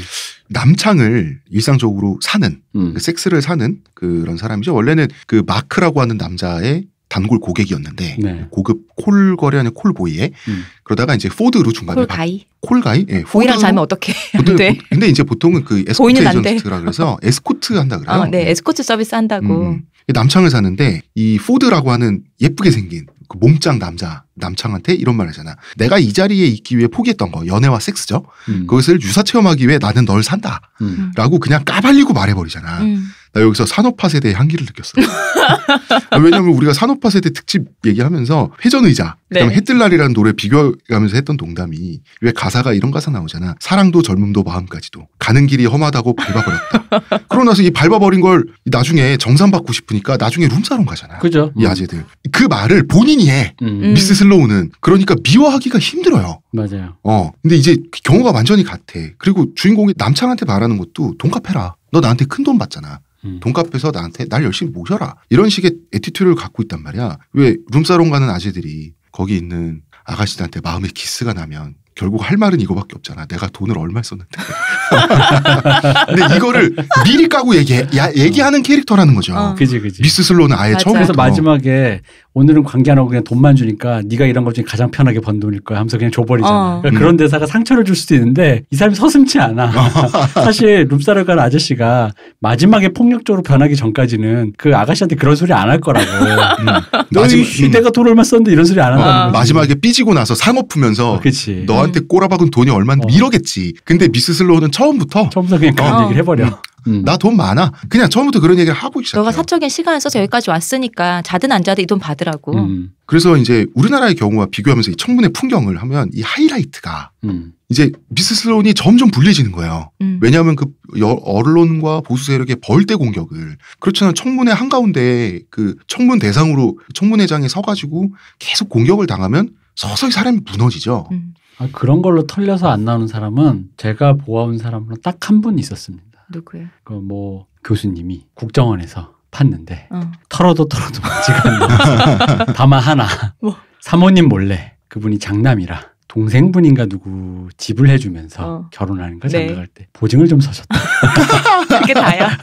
남창을 일상적으로 사는 음. 그 섹스를 사는 그런 사람이죠. 원래는 그 마크라고 하는 남자의 단골 고객이었는데 네. 고급 콜 거래하는 콜보이에 음. 그러다가 이제 포드로 중간에 콜가이 콜가이 예 네, 보이랑 자면 어떻게 근데, 근데 이제 보통은 그 에스코트 에이전트라 그래서 에스코트 한다 그래요. 아, 네 에스코트 서비스 한다고. 음. 음. 남창을 사는데 이 포드라고 하는 예쁘게 생긴 그 몸짱 남자 남창한테 이런 말 하잖아. 내가 이 자리에 있기 위해 포기했던 거 연애와 섹스죠. 음. 그것을 유사 체험하기 위해 나는 널 산다라고 음. 그냥 까발리고 말해버리잖아. 음. 나 여기서 산업화 세대의 한기를 느꼈어요. 아, 왜냐하면 우리가 산업화 세대 특집 얘기하면서 회전의자, 그다음에 네. 해뜰날이라는 노래 비교하면서 했던 동담이 왜 가사가 이런 가사 나오잖아. 사랑도 젊음도 마음까지도 가는 길이 험하다고 밟아버렸다. 그러나서 고이 밟아버린 걸 나중에 정산받고 싶으니까 나중에 룸사롱 가잖아. 그죠. 이 음. 아재들. 그 말을 본인이 해. 음. 음. 미스 슬로우는. 그러니까 미워하기가 힘들어요. 맞아요. 어. 근데 이제 그 경우가 완전히 같아. 그리고 주인공이 남창한테 말하는 것도 돈 갚아라. 너 나한테 큰 돈 받잖아. 음. 돈값에서 나한테 날 열심히 모셔라. 이런 식의 에티튜드를 갖고 있단 말이야. 왜 룸사롱 가는 아재들이 거기 있는 아가씨들한테 마음의 키스가 나면 결국 할 말은 이거밖에 없잖아. 내가 돈을 얼마 썼는데. 근데 이거를 미리 까고 얘기 해 야, 얘기하는 캐릭터라는 거죠. 어. 그지 그지. 미스 슬로는 아예 처음부터 마지막에 오늘은 관계 안 하고 그냥 돈만 주니까 네가 이런 것 중에 가장 편하게 번 돈일 거야 하면서 그냥 줘버리잖아. 어. 그러니까 그런 대사가 음. 상처를 줄 수도 있는데 이 사람이 서슴지 않아. 사실 룸싸러 간 아저씨가 마지막에 폭력적으로 변하기 전까지는 그 아가씨한테 그런 소리 안 할 거라고. 음. 너희 휴대가 돈 얼마 썼는데 이런 소리 안 한다는 아. 거지. 마지막에 삐지고 나서 상업 푸면서 그 너한테 꼬라박은 돈이 얼마인데 어. 이러겠지. 근데 미스 슬로우는 처음부터 처음부터 그냥 그런 어. 얘기를 해버려. 음. 음. 나돈 많아. 그냥 처음부터 그런 얘기를 하고 있어. 요 너가 사적인 시간을 써서 여기까지 왔으니까 자든 안 자든 이 돈 받으라고. 음. 그래서 이제 우리나라의 경우와 비교하면서 이 청문회 풍경을 하면 이 하이라이트가 음. 이제 미스 슬론이 점점 불리지는 거예요. 음. 왜냐하면 그 언론과 보수 세력의 벌떼 공격을 그렇지만 청문회 한가운데 그 청문 대상으로 청문회장에 서가지고 계속 공격을 당하면 서서히 사람이 무너지죠. 음. 아, 그런 걸로 털려서 안 나오는 사람은 제가 보아온 사람으로 딱 한분 있었습니다. 누구요? 그뭐 교수님이 국정원에서 팠는데 어. 털어도 털어도 문지가안 나. 다만 하나 뭐. 사모님 몰래 그분이 장남이라 동생분인가 누구 집을 해주면서 어. 결혼하는 걸 네. 생각할 때 보증을 좀 서셨다. 그게 다야.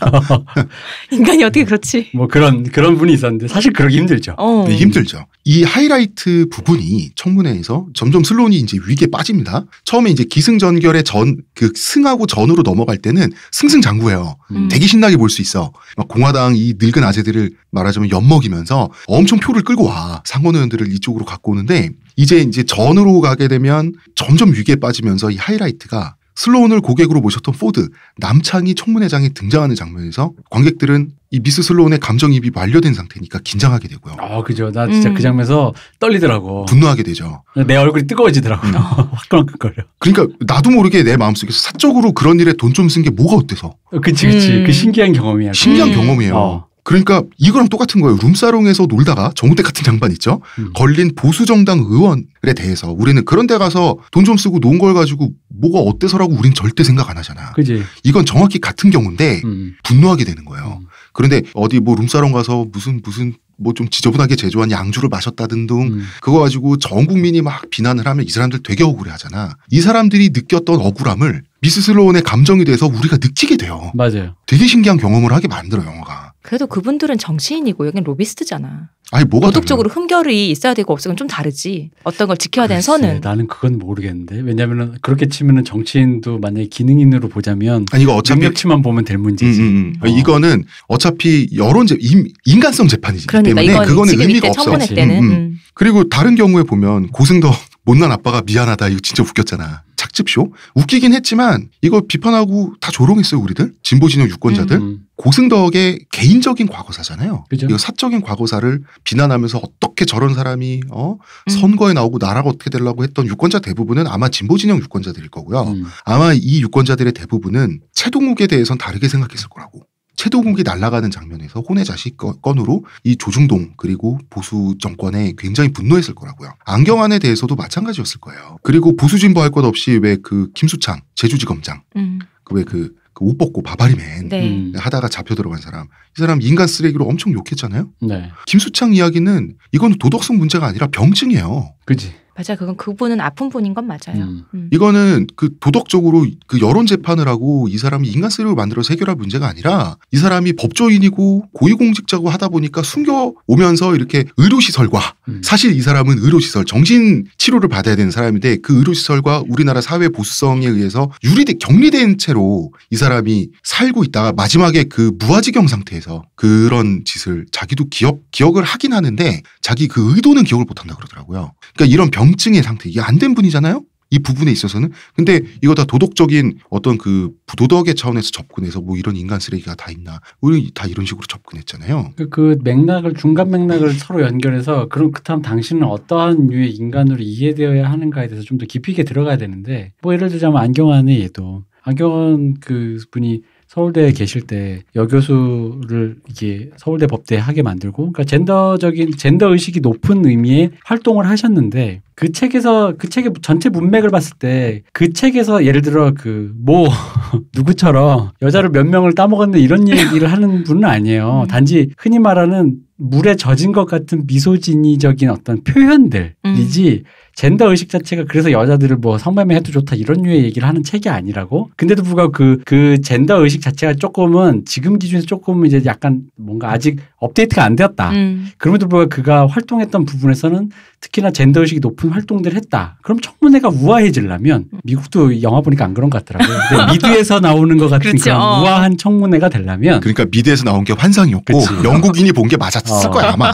인간이 어떻게 그렇지? 뭐 그런 그런 분이 있었는데 사실 그러기 힘들죠. 어. 네, 힘들죠. 이 하이라이트 부분이 청문회에서 점점 슬론이 이제 위기에 빠집니다. 처음에 이제 기승전결의 전그 승하고 전으로 넘어갈 때는 승승장구해요. 음. 되게 신나게 볼 수 있어. 막 공화당 이 늙은 아재들을 말하자면 엿먹이면서 엄청 표를 끌고 와 상원 의원들을 이쪽으로 갖고 오는데 이제 이제 전으로 가게 되면 되면 점점 위기에 빠지면서 이 하이라이트가 슬로운을 고객으로 모셨던 포드 남창희총문회장이 등장하는 장면에서 관객들은 이 미스 슬로운의 감정입이 완료된 상태니까 긴장하게 되고요. 아 그죠. 나 진짜 그 음. 그 장면에서 떨리더라고. 분노하게 되죠. 내 얼굴이 뜨거워지더라고요. 화끈화끈거려. 음. 그러니까 나도 모르게 내 마음속에 서 사적으로 그런 일에 돈 좀 쓴 게 뭐가 어때서? 그치 그치. 음. 그 신기한 경험이야. 신기한 음. 경험이에요. 어. 그러니까 이거랑 똑같은 거예요. 룸사롱에서 놀다가 정우택 같은 장반 있죠. 음. 걸린 보수정당 의원에 대해서 우리는 그런 데 가서 돈 좀 쓰고 논 걸 가지고 뭐가 어때서라고 우린 절대 생각 안 하잖아. 그지. 이건 정확히 같은 경우인데 음. 분노하게 되는 거예요. 음. 그런데 어디 뭐 룸사롱 가서 무슨 무슨 뭐 좀 지저분하게 제조한 양주를 마셨다든 등 음. 그거 가지고 전 국민이 막 비난을 하면 이 사람들 되게 억울해 하잖아. 이 사람들이 느꼈던 억울함을 미스 슬로운의 감정이 돼서 우리가 느끼게 돼요. 맞아요. 되게 신기한 경험을 하게 만들어 영화가. 그래도 그분들은 정치인이고 여긴 로비스트잖아. 아니 뭐가 도덕적으로 흠결이 있어야 되고 없으면 좀 다르지. 어떤 걸 지켜야 되는 선은. 나는 그건 모르겠는데 왜냐하면 그렇게 치면은 정치인도 만약에 기능인으로 보자면 아니 이거 어차피 능력치만 보면 될 문제지. 음, 음. 음. 어. 이거는 어차피 여론 제 인간성 재판이기 그러니까 때문에 그거는 의미가 없어. 때는. 음, 음. 음, 그리고 다른 경우에 보면 고승덕 못난 아빠가 미안하다 이거 진짜 웃겼잖아. 특집쇼 웃기긴 했지만 이걸 비판하고 다 조롱했어요 우리들 진보 진영 유권자들 음. 고승덕의 개인적인 과거사잖아요. 그죠? 이거 사적인 과거사를 비난하면서 어떻게 저런 사람이 어 음. 선거에 나오고 나라가 어떻게 되려고 했던 유권자 대부분은 아마 진보 진영 유권자들일 거고요. 음. 아마 이 유권자들의 대부분은 최동욱에 대해서는 다르게 생각했을 거라고. 채도공기 날아가는 장면에서 혼의 자식 건으로 이 조중동 그리고 보수 정권에 굉장히 분노했을 거라고요. 안경안에 대해서도 마찬가지였을 거예요. 그리고 보수 진보할 것 없이 왜 그 김수창 제주지검장 음. 그왜그 그옷 벗고 바바리맨 네. 음. 하다가 잡혀 들어간 사람 이 사람 인간 쓰레기로 엄청 욕했잖아요. 네. 김수창 이야기는 이건 도덕성 문제가 아니라 병증이에요. 그지. 맞아 그건 그분은 아픈 분인 건 맞아요. 음. 음. 이거는 그 도덕적으로 그 여론 재판을 하고 이 사람이 인간 쓰레기를 만들어서 해결할 문제가 아니라 이 사람이 법조인이고 고위공직자고 하다 보니까 숨겨 오면서 이렇게 의료시설과 음. 사실 이 사람은 의료시설 정신 치료를 받아야 되는 사람인데 그 의료시설과 우리나라 사회 보수성에 의해서 유리돼 격리된 채로 이 사람이 살고 있다가 마지막에 그 무아지경 상태에서 그런 짓을 자기도 기억 기억을 하긴 하는데 자기 그 의도는 기억을 못한다 그러더라고요. 그러니까 이런 병 염증의 상태 이게 안 된 분이잖아요. 이 부분에 있어서는 근데 이거 다 도덕적인 어떤 그부 도덕의 차원에서 접근해서 뭐 이런 인간 쓰레기가 다 있나 우리 다 이런 식으로 접근했잖아요. 그, 그 맥락을 중간 맥락을 네. 서로 연결해서 그럼 그다음 당신은 어떠한 류의 인간으로 이해되어야 하는가에 대해서 좀 더 깊이 있게 들어가야 되는데 뭐 예를 들자면 안경환의 얘도 안경환 그 분이 서울대에 계실 때 여교수를 이게 서울대 법대 하게 만들고 그러니까 젠더적인 젠더 의식이 높은 의미의 활동을 하셨는데 그 책에서 그 책의 전체 문맥을 봤을 때 그 책에서 예를 들어 그 뭐 누구처럼 여자를 몇 명을 따먹었는데 이런 얘기를 하는 분은 아니에요. 음. 단지 흔히 말하는 물에 젖은 것 같은 미소지니적인 어떤 표현들이지 음. 젠더 의식 자체가 그래서 여자들을 뭐 성매매해도 좋다 이런 류의 얘기를 하는 책이 아니라고. 근데도 불구하고 그, 그 젠더 의식 자체가 조금은 지금 기준에서 조금 은 이제 약간 뭔가 아직 업데이트가 안 되었다. 음. 그럼에도 불구하고 그가 활동했던 부분에서는 특히나 젠더 의식이 높은 활동들을 했다. 그럼 청문회가 우아해질라면 음. 미국도 영화 보니까 안 그런 것 같더라고요. 근데 미드에서 나오는 것 같은 그렇 우아한 청문회가 되려면 그러니까 미드에서 나온 게 환상이었고 그치. 영국인이 본 게 맞았을 어. 거야 아마.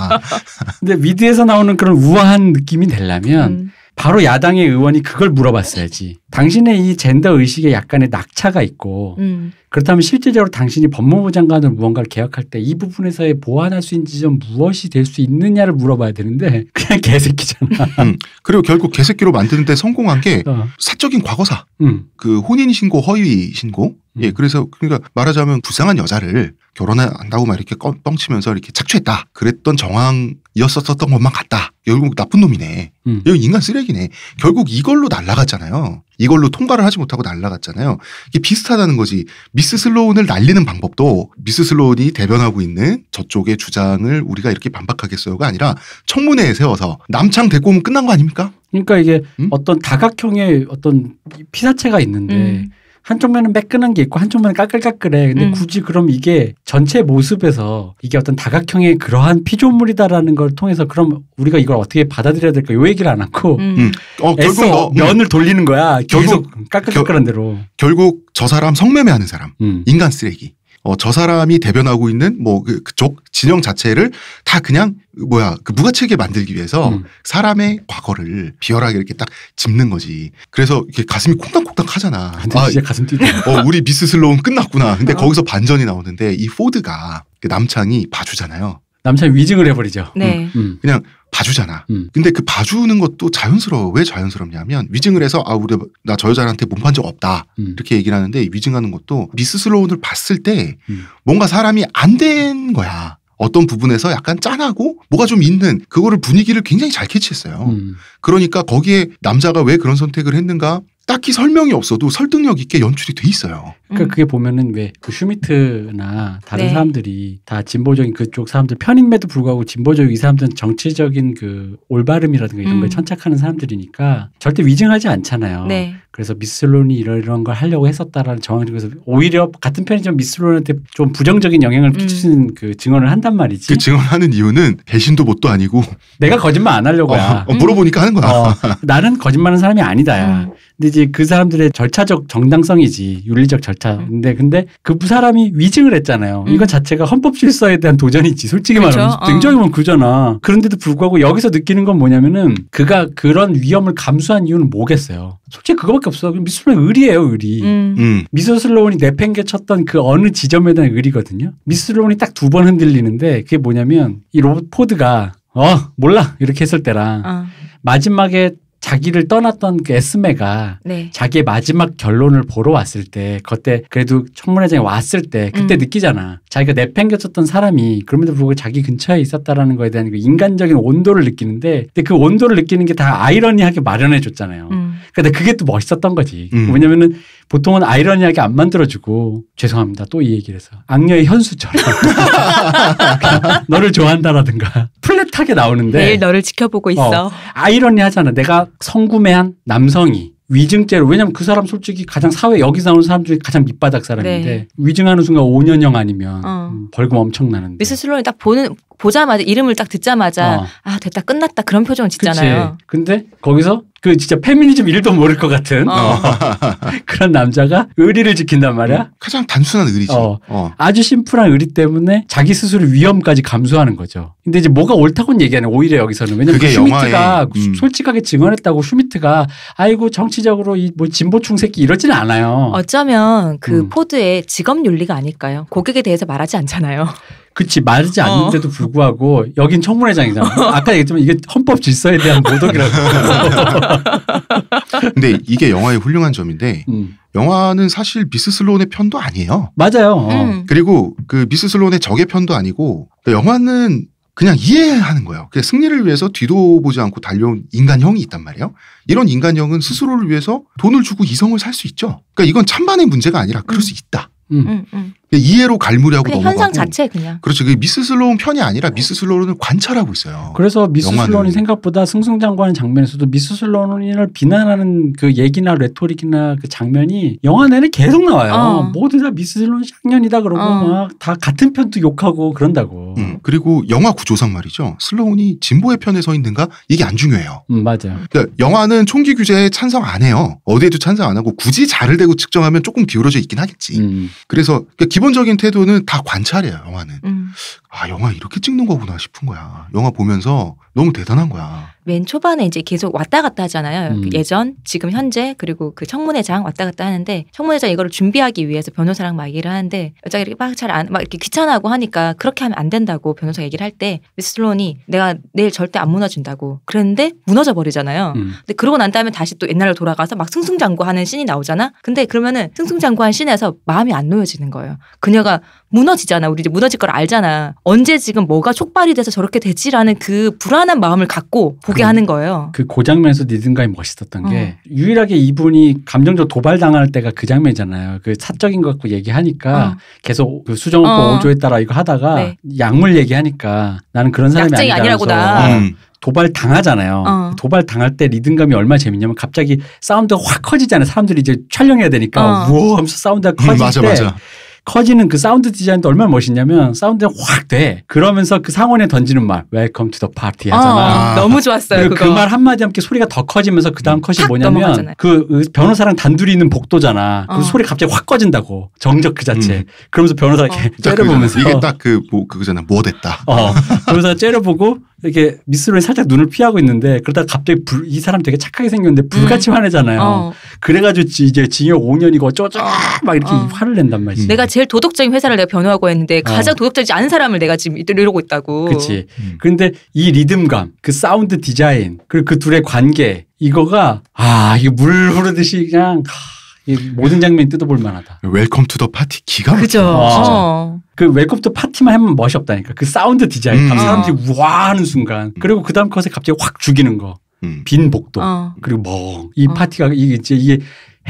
근데 미드에서 나오는 그런 우아한 느낌이 되려면 음. 바로 야당의 의원이 그걸 물어봤어야지. 당신의 이 젠더 의식에 약간의 낙차가 있고 음. 그렇다면 실제적으로 당신이 법무부 장관을 무언가를 개혁할때 이 부분에서의 보완할 수 있는 지점 무엇이 될 수 있느냐를 물어봐야 되는데 그냥 개새끼잖아. 음. 그리고 결국 개새끼로 만드는데 성공한 게 어. 사적인 과거사, 음. 그 혼인 신고, 허위 신고. 예, 음. 그래서 그러니까 말하자면 불쌍한 여자를 결혼한다고 막 이렇게 뻥치면서 이렇게 착취했다. 그랬던 정황이었었던 것만 같다. 결국 나쁜 놈이네. 음. 여기 인간 쓰레기네. 결국 이걸로 날라갔잖아요. 이걸로 통과를 하지 못하고 날라갔잖아요. 이게 비슷하다는 거지. 미스 슬로운을 날리는 방법도 미스 슬로운이 대변하고 있는 저쪽의 주장을 우리가 이렇게 반박하겠어요가 아니라 청문회에 세워서 남창 데리고 오면 끝난 거 아닙니까? 그러니까 이게 음? 어떤 다각형의 어떤 피사체가 있는데 음. 한쪽 면은 매끈한 게 있고 한쪽 면은 까끌까끌해. 근데 음. 굳이 그럼 이게 전체 모습에서 이게 어떤 다각형의 그러한 피조물이다라는 걸 통해서 그럼 우리가 이걸 어떻게 받아들여야 될까 요 얘기를 안 하고 음. 음. 어, 결국 너, 음. 면을 돌리는 거야. 결국 까끌까끌한 대로. 결국 저 사람 성매매하는 사람, 음. 인간 쓰레기. 어, 저 사람이 대변하고 있는 뭐 그쪽 그, 그 진영 자체를 다 그냥 뭐야 그 무가치게 만들기 위해서 음. 사람의 과거를 비열하게 이렇게 딱 짚는 거지. 그래서 이렇게 가슴이 콩닥콩닥 하잖아. 아, 이제 가슴 뛰죠. 어, 우리 미스슬로움 끝났구나. 근데 아. 거기서 반전이 나오는데 이 포드가 그 남창이 봐주잖아요. 남창이 위증을 해버리죠. 네. 음. 음. 그냥 봐주잖아. 음. 근데 그 봐주는 것도 자연스러워. 왜 자연스럽냐면 위증을 해서 아 우리 나 저 여자한테 몸판 적 없다 음. 이렇게 얘기를 하는데 위증하는 것도 미스스로운을 봤을 때 음. 뭔가 사람이 안 된 거야. 어떤 부분에서 약간 짠하고 뭐가 좀 있는 그거를 분위기를 굉장히 잘 캐치했어요. 음. 그러니까 거기에 남자가 왜 그런 선택을 했는가 딱히 설명이 없어도 설득력 있게 연출이 돼 있어요. 그러니까 음. 그게 보면은 왜 그 슈미트나 다른 네. 사람들이 다 진보적인 그쪽 사람들 편임에도 불구하고 진보적 이 사람들은 정치적인 그 올바름이라든가 이런 음. 거 천착하는 사람들이니까 절대 위증하지 않잖아요. 네. 그래서 미슬론이 이런 이런 걸 하려고 했었다라는 정황적에서 오히려 같은 편이지만 미슬론한테 좀 부정적인 영향을 음. 끼치는 음. 그 증언을 한단 말이지. 그 증언하는 이유는 배신도 못도 아니고 내가 거짓말 안 하려고야. 어, 어, 물어보니까 하는 거야. 어, 나는 거짓말하는 사람이 아니다야. 음. 근데 이제 그 사람들의 절차적 정당성이지 윤리적 절차. 음. 근데 근데 그 사람이 위증을 했잖아요. 음. 이거 자체가 헌법 실서에 대한 도전이지. 솔직히 그쵸? 말하면 어. 굉장히 어. 그잖아. 그런데도 불구하고 여기서 느끼는 건 뭐냐면은 그가 그런 위험을 감수한 이유는 뭐겠어요. 솔직히 그거밖에 없어. 미술의 의리예요, 의리. 음. 음. 미술슬로운이 내팽개쳤던 그 어느 지점에 대한 의리거든요. 미술슬로운이 딱 두 번 흔들리는데 그게 뭐냐면 이 로봇 포드가 어 몰라 이렇게 했을 때랑 어. 마지막에 자기를 떠났던 그 에스메가 네. 자기의 마지막 결론을 보러 왔을 때 그때 그래도 청문회장에 왔을 때 그때 음. 느끼잖아 자기가 내팽겨쳤던 사람이 그럼에도 불구하고 자기 근처에 있었다라는 거에 대한 그 인간적인 온도를 느끼는데 근데 그 온도를 느끼는 게 다 아이러니하게 마련해줬잖아요 음. 근데 그게 또 멋있었던 거지. 음. 왜냐면은 보통은 아이러니하게 안 만들어주고 죄송합니다. 또 이 얘기를 해서 악녀의 현수처럼 너를 좋아한다라든가 플랫하게 나오는데 매일 너를 지켜보고 어, 있어. 어, 아이러니하잖아. 내가 성구매한 남성이 위증죄로 왜냐면 그 사람 솔직히 가장 사회 여기서 나오는 사람 중에 가장 밑바닥 사람인데 네. 위증하는 순간 5년형 아니면 어. 음, 벌금 엄청 나는데 미스 슬론이 딱 보는 보자마자 이름을 딱 듣자마자 어. 아 됐다 끝났다 그런 표정을 짓잖아요. 그치. 근데 거기서 그 진짜 페미니즘 1도 모를 것 같은 어. 어. 그런 남자가 의리를 지킨단 말이야. 음, 가장 단순한 의리죠 어. 어. 아주 심플한 의리 때문에 자기 스스로 위험까지 감수하는 거죠. 근데 이제 뭐가 옳다고는 얘기하는 오히려 여기서는 왜냐면 그 슈미트가 그 음. 솔직하게 증언했다고 슈미트가 아이고 정치적으로 이 뭐 진보충 새끼 이러지는 않아요. 어쩌면 그 음. 포드의 직업 윤리가 아닐까요? 고객에 대해서 말하지 않잖아요. 그치 말하지 어. 않는데도 어. 불구하고 여긴 청문회장이잖아. 아까 얘기했지만 이게 헌법 질서에 대한 모독이라고. 근데 이게 영화의 훌륭한 점인데 음. 영화는 사실 미스 슬론의 편도 아니에요. 맞아요. 어. 음. 그리고 그 미스 슬론의 적의 편도 아니고 그러니까 영화는 그냥 이해하는 거예요. 그냥 승리를 위해서 뒤도 보지 않고 달려온 인간형이 있단 말이에요. 이런 인간형은 스스로를 위해서 돈을 주고 이성을 살 수 있죠. 그러니까 이건 찬반의 문제가 아니라 그럴 음. 수 있다. 음. 음, 음. 이해로 갈무리하고 넘어가고 자체 그냥 그렇죠. 그 미스슬로운 편이 아니라 미스슬로운을 관찰하고 있어요. 그래서 미스슬로운이 생각보다 승승장구하는 장면에서도 미스슬로운을 비난하는 그 얘기나 레토릭이나 그 장면이 영화 내내 계속 나와요. 어. 모두 다 미스슬로운 향년이다 그러고 어. 막다 같은 편도 욕하고 그런다고. 음, 그리고 영화 구조상 말이죠. 슬로운이 진보의 편에 서 있는가 이게 안 중요해요. 음, 맞아요. 그러니까 영화는 총기 규제에 찬성 안 해요. 어디에도 찬성 안 하고 굳이 자를 대고 측정하면 조금 기울어져 있긴 하겠지. 음. 그래서 그러니까 기본적인 태도는 다 관찰이에요. 영화는. 음. 아 영화 이렇게 찍는 거구나 싶은 거야. 영화 보면서 너무 대단한 거야. 맨 초반에 이제 계속 왔다 갔다 하잖아요. 그 음. 예전, 지금 현재 그리고 그 청문회장 왔다 갔다 하는데 청문회장 이거를 준비하기 위해서 변호사랑 막 얘기를 하는데 여자가 이렇게 막잘안 막 이렇게 귀찮아하고 하니까 그렇게 하면 안 된다고 변호사 얘기를 할 때 미스 슬론이 내가 내일 절대 안 무너진다고 그랬는데 무너져 버리잖아요. 음. 근데 그러고 난 다음에 다시 또 옛날로 돌아가서 막 승승장구하는 씬이 나오잖아. 근데 그러면은 승승장구한 씬에서 마음이 안 놓여지는 거예요. 그녀가 무너지잖아. 우리 이제 무너질 걸 알잖아. 언제 지금 뭐가 촉발이 돼서 저렇게 되지라는 그 불안한 마음을 갖고 보게 그, 하는 거예요. 그, 고 장면에서 니든가이 멋있었던 어. 게 유일하게 이분이 감정적 도발 당할 때가 그 장면이잖아요. 그 사적인 것 갖고 얘기하니까 어. 계속 그 수정법 어. 5조에 따라 이거 하다가 네. 약물 얘기하니까 나는 그런 사람이 약쟁이 아니라고 나 음. 도발 당하잖아요. 어. 도발 당할 때 리듬감이 얼마나 재밌냐면 갑자기 사운드가 확 커지잖아요. 사람들이 이제 촬영해야 되니까 어. 우와 하면서 사운드가 음, 커질 음, 맞아, 맞아. 커지는 그 사운드 디자인도 얼마나 멋있냐면 사운드가 확 돼. 그러면서 그 상원에 던지는 말 웰컴 투 더 파티 하잖아. 어, 너무 좋았어요. 그말 그 한마디 함께 소리가 더 커지면서 그 다음 컷이 뭐냐면 넘어가잖아요. 그 변호사랑 단둘이 있는 복도잖아. 그 어. 그 소리 갑자기 확 꺼진다고. 정적 그 자체. 음. 그러면서 변호사 어. 이렇게 어. 째려보면서 이게 어. 딱그뭐 그거잖아. 뭐 됐다. 어. 변호사 째려보고 이렇게 미스로이 살짝 눈을 피하고 있는데 그러다 가 갑자기 불, 이 사람 되게 착하게 생겼는데 불같이 음. 화내잖아요. 어. 그래가지고 이제 징역 5년이고 쪼쩌막 어. 이렇게 어. 화를 낸단 말이지. 내가 제일 도덕적인 회사를 내가 변호하고 했는데 어. 가장 도덕적이지 않은 사람을 내가 지금 이러고 있다고. 그렇지. 음. 그런데 이 리듬감, 그 사운드 디자인, 그리고 그 둘의 관계 이거가 아 이게 물 흐르듯이 그냥. 이 모든 음. 장면이 뜯어볼 만하다. 웰컴 투 더 파티 기가 막혀. 죠그 웰컴 투 파티만 하면 멋이 없다니까. 그 사운드 디자인. 음. 사람들이 어. 아. 우와 하는 순간. 음. 그리고 그 다음 컷에 갑자기 확 죽이는 거. 음. 빈 복도. 어. 그리고 멍. 이 어. 파티가 이게 이제 이게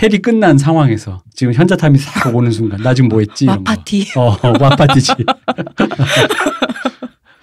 해리 끝난 상황에서 지금 현자탐이 싹 오는 순간 나 지금 뭐 했지? 와 파티. 어, 와 파티지.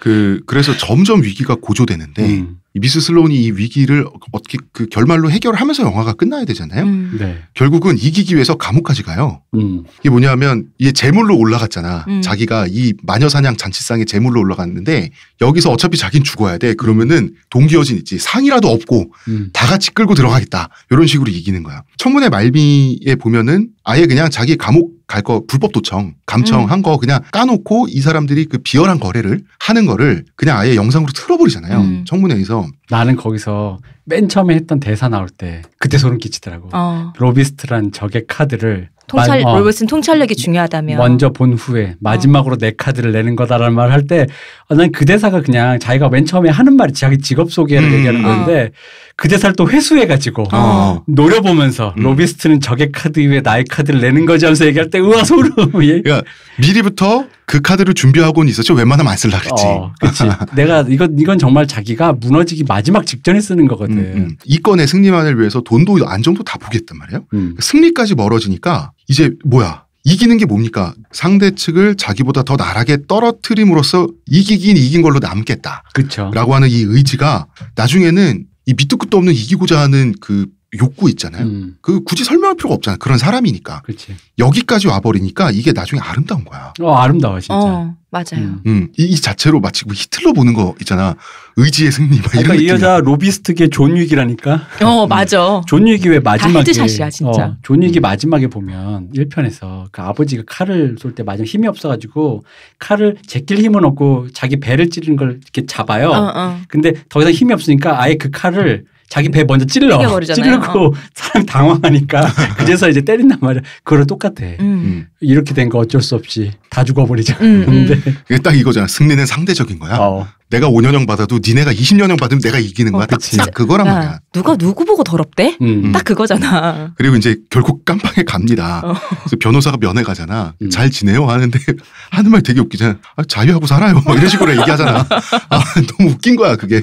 그 그래서 점점 위기가 고조되는데 음. 미스 슬론이 이 위기를 어떻게 그 결말로 해결하면서 영화가 끝나야 되잖아요. 음. 네. 결국은 이기기 위해서 감옥까지 가요. 음. 이게 뭐냐면 이게 재물로 올라갔잖아. 음. 자기가 이 마녀 사냥 잔치상에 재물로 올라갔는데 여기서 어차피 자긴 죽어야 돼. 그러면은 동기여진 있지 상이라도 없고 음. 다 같이 끌고 들어가겠다. 이런 식으로 이기는 거야. 청문회 말미에 보면은 아예 그냥 자기 감옥 갈거 불법 도청, 음. 감청한 음. 거 그냥 까놓고 이 사람들이 그 비열한 거래를 하는 거를 그냥 아예 영상으로 틀어버리잖아요. 음. 청문회에서. 나는 거기서 맨 처음에 했던 대사 나올 때 그때 소름 끼치더라고. 어. 로비스트란 적의 카드를 통찰 어. 로버은 통찰력이 중요하다며 먼저 본 후에 어. 마지막으로 어. 내 카드를 내는 거다라는 말할때난그 아, 대사가 그냥 자기가 맨 처음에 하는 말이 자기 직업 소개를 음. 얘기하는 어. 건데 어. 그 대사를 또 회수해 가지고 어. 노려보면서 음. 로비스트는 적의 카드 위에 나의 카드를 내는 거지 하면서 얘기할 때 우와 소름. 그러니까 미리부터 그 카드를 준비하고는 있었죠. 웬만하면 안 쓸라 그랬지. 어, 그치. 내가 이건 이건 정말 자기가 무너지기 마지막 직전에 쓰는 거거든. 음, 음. 이 건의 승리만을 위해서 돈도 안정도 다 보겠단 말이에요. 음. 그러니까 승리까지 멀어지니까 이제 뭐야? 이기는 게 뭡니까? 상대 측을 자기보다 더 나락에 떨어뜨림으로써 이기긴 이긴 걸로 남겠다. 그렇죠. 라고 하는 이 의지가 나중에는 이 밑도 끝도 없는 이기고자 하는 그 욕구 있잖아요. 음. 그 굳이 설명할 필요가 없잖아요. 그런 사람이니까. 그치. 여기까지 와버리니까 이게 나중에 아름다운 거야. 어, 아름다워, 진짜. 어, 맞아요. 음, 음 이, 이, 자체로 마치 뭐 히틀러 보는 거 있잖아. 의지의 승리, 막 이런 느낌이 그러니까 여자 로비스트계 존 윅이라니까. 어, 음. 맞아. 존 윅이 왜 마지막에. 헤드샷이야, 진짜. 어, 존 윅이 음. 마지막에 보면 1편에서 그 아버지가 칼을 쏠 때 마지막 힘이 없어가지고 칼을 제낄 힘은 없고 자기 배를 찌르는 걸 이렇게 잡아요. 어, 어. 근데 더 이상 힘이 없으니까 아예 그 칼을 음. 자기 배 먼저 찔러 찌르고 어. 사람 당황하니까 그제서 이제 때린단 말이야. 그거랑 똑같아. 음. 음. 이렇게 된 거 어쩔 수 없이 다 죽어버리자. 음, 음, 근데 이게 딱 이거잖아. 승리는 상대적인 거야. 어. 내가 5년형 받아도 니네가 20년형 받으면 내가 이기는 어, 거야. 어, 딱, 딱, 그거란 야, 말이야. 누가 누구 보고 더럽대? 음. 음. 딱 그거잖아. 그리고 이제 결국 깜방에 갑니다. 어. 그래서 변호사가 면회 가잖아. 음. 잘 지내요 하는데 하는 말 되게 웃기잖아. 아, 자유하고 살아요. 막 뭐 이런 식으로 얘기하잖아. 아, 너무 웃긴 거야 그게.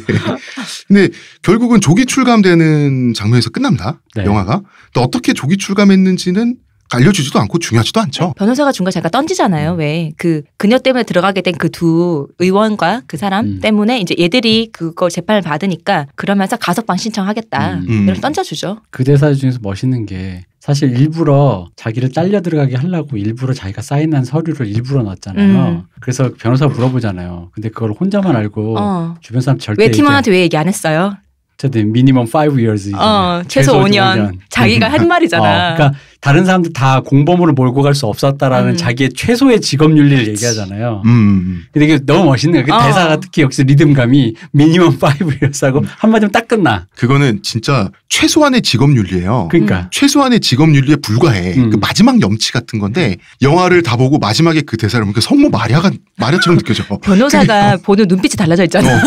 근데 결국은 조기 출감되는 장면에서 끝납니다. 네. 영화가. 또 어떻게 조기 출감했는지는 알려주지도 않고 중요하지도 않죠. 변호사가 중간 잠깐 던지잖아요. 음. 왜그 그녀 때문에 들어가게 된 그 두 의원과 그 사람 음. 때문에 이제 얘들이 그걸 재판을 받으니까 그러면서 가석방 신청하겠다. 음. 음. 이런 던져주죠. 그 대사 중에서 멋있는 게 사실 일부러 자기를 딸려 들어가게 하려고 일부러 자기가 사인한 서류를 일부러 놨잖아요. 음. 그래서 변호사 물어보잖아요. 근데 그걸 혼자만 알고 어. 주변 사람 절대 왜 팀원한테 왜 얘기 안 했어요? 저도 미니멈 5 years. 어, 최소, 최소 5년. 5년. 자기가 한 말이잖아. 어, 그러니까 다른 사람들 다 공범으로 몰고 갈 수 없었다라는 음. 자기의 최소의 직업 윤리를 그치. 얘기하잖아요. 음, 음, 음. 근데 이게 너무 멋있는 거예요. 그 아. 대사가 특히 역시 리듬감이 미니멈 5이었다고 음. 한마디면 딱 끝나. 그거는 진짜 최소한의 직업 윤리예요. 그러니까 음. 최소한의 직업 윤리에 불과해. 그 마지막 염치 같은 건데 영화를 다 보고 마지막에 그 대사를 보니까 그 성모 마리아가 마리아처럼 느껴져. 변호사가 그러니까. 보는 눈빛이 달라져 있잖아. 어.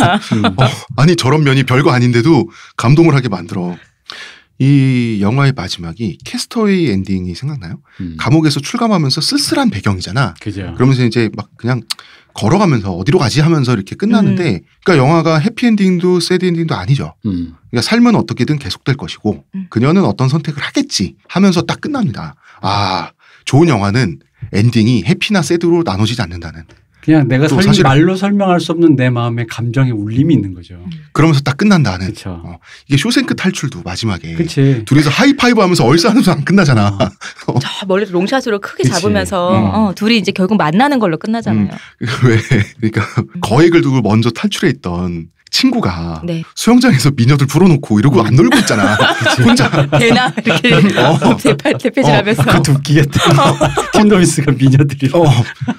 어. 아니 저런 면이 별거 아닌데도 감동을 하게 만들어. 이 영화의 마지막이 캐스터의 엔딩이 생각나요? 음. 감옥에서 출감하면서 쓸쓸한 배경이잖아. 그죠. 그러면서 이제 막 그냥 걸어가면서 어디로 가지 하면서 이렇게 끝나는데, 음. 그러니까 영화가 해피엔딩도 새드엔딩도 아니죠. 음. 그러니까 삶은 어떻게든 계속될 것이고, 음. 그녀는 어떤 선택을 하겠지 하면서 딱 끝납니다. 아, 좋은 영화는 엔딩이 해피나 새드로 나눠지지 않는다는. 그냥 내가 설, 말로 설명할 수 없는 내 마음의 감정의 울림이 있는 거죠. 음. 그러면서 딱 끝난다는. 어. 이게 쇼생크 탈출도 마지막에 그치. 둘이서 하이파이브 하면서 얼싸하면서 안 끝나잖아. 어. 어. 저 멀리서 롱샷으로 크게 그치. 잡으면서 음. 어, 둘이 이제 결국 만나는 걸로 끝나잖아요. 음. 왜 그러니까 거액을 두고 먼저 탈출해 있던 친구가 네. 수영장에서 미녀들 불어놓고 이러고 음. 안 놀고 있잖아. 혼자 대나 이렇게 음. 어. 대팔 대패질하면서 어. 그 웃기겠다. 어. 킴노미스가 미녀들이 어.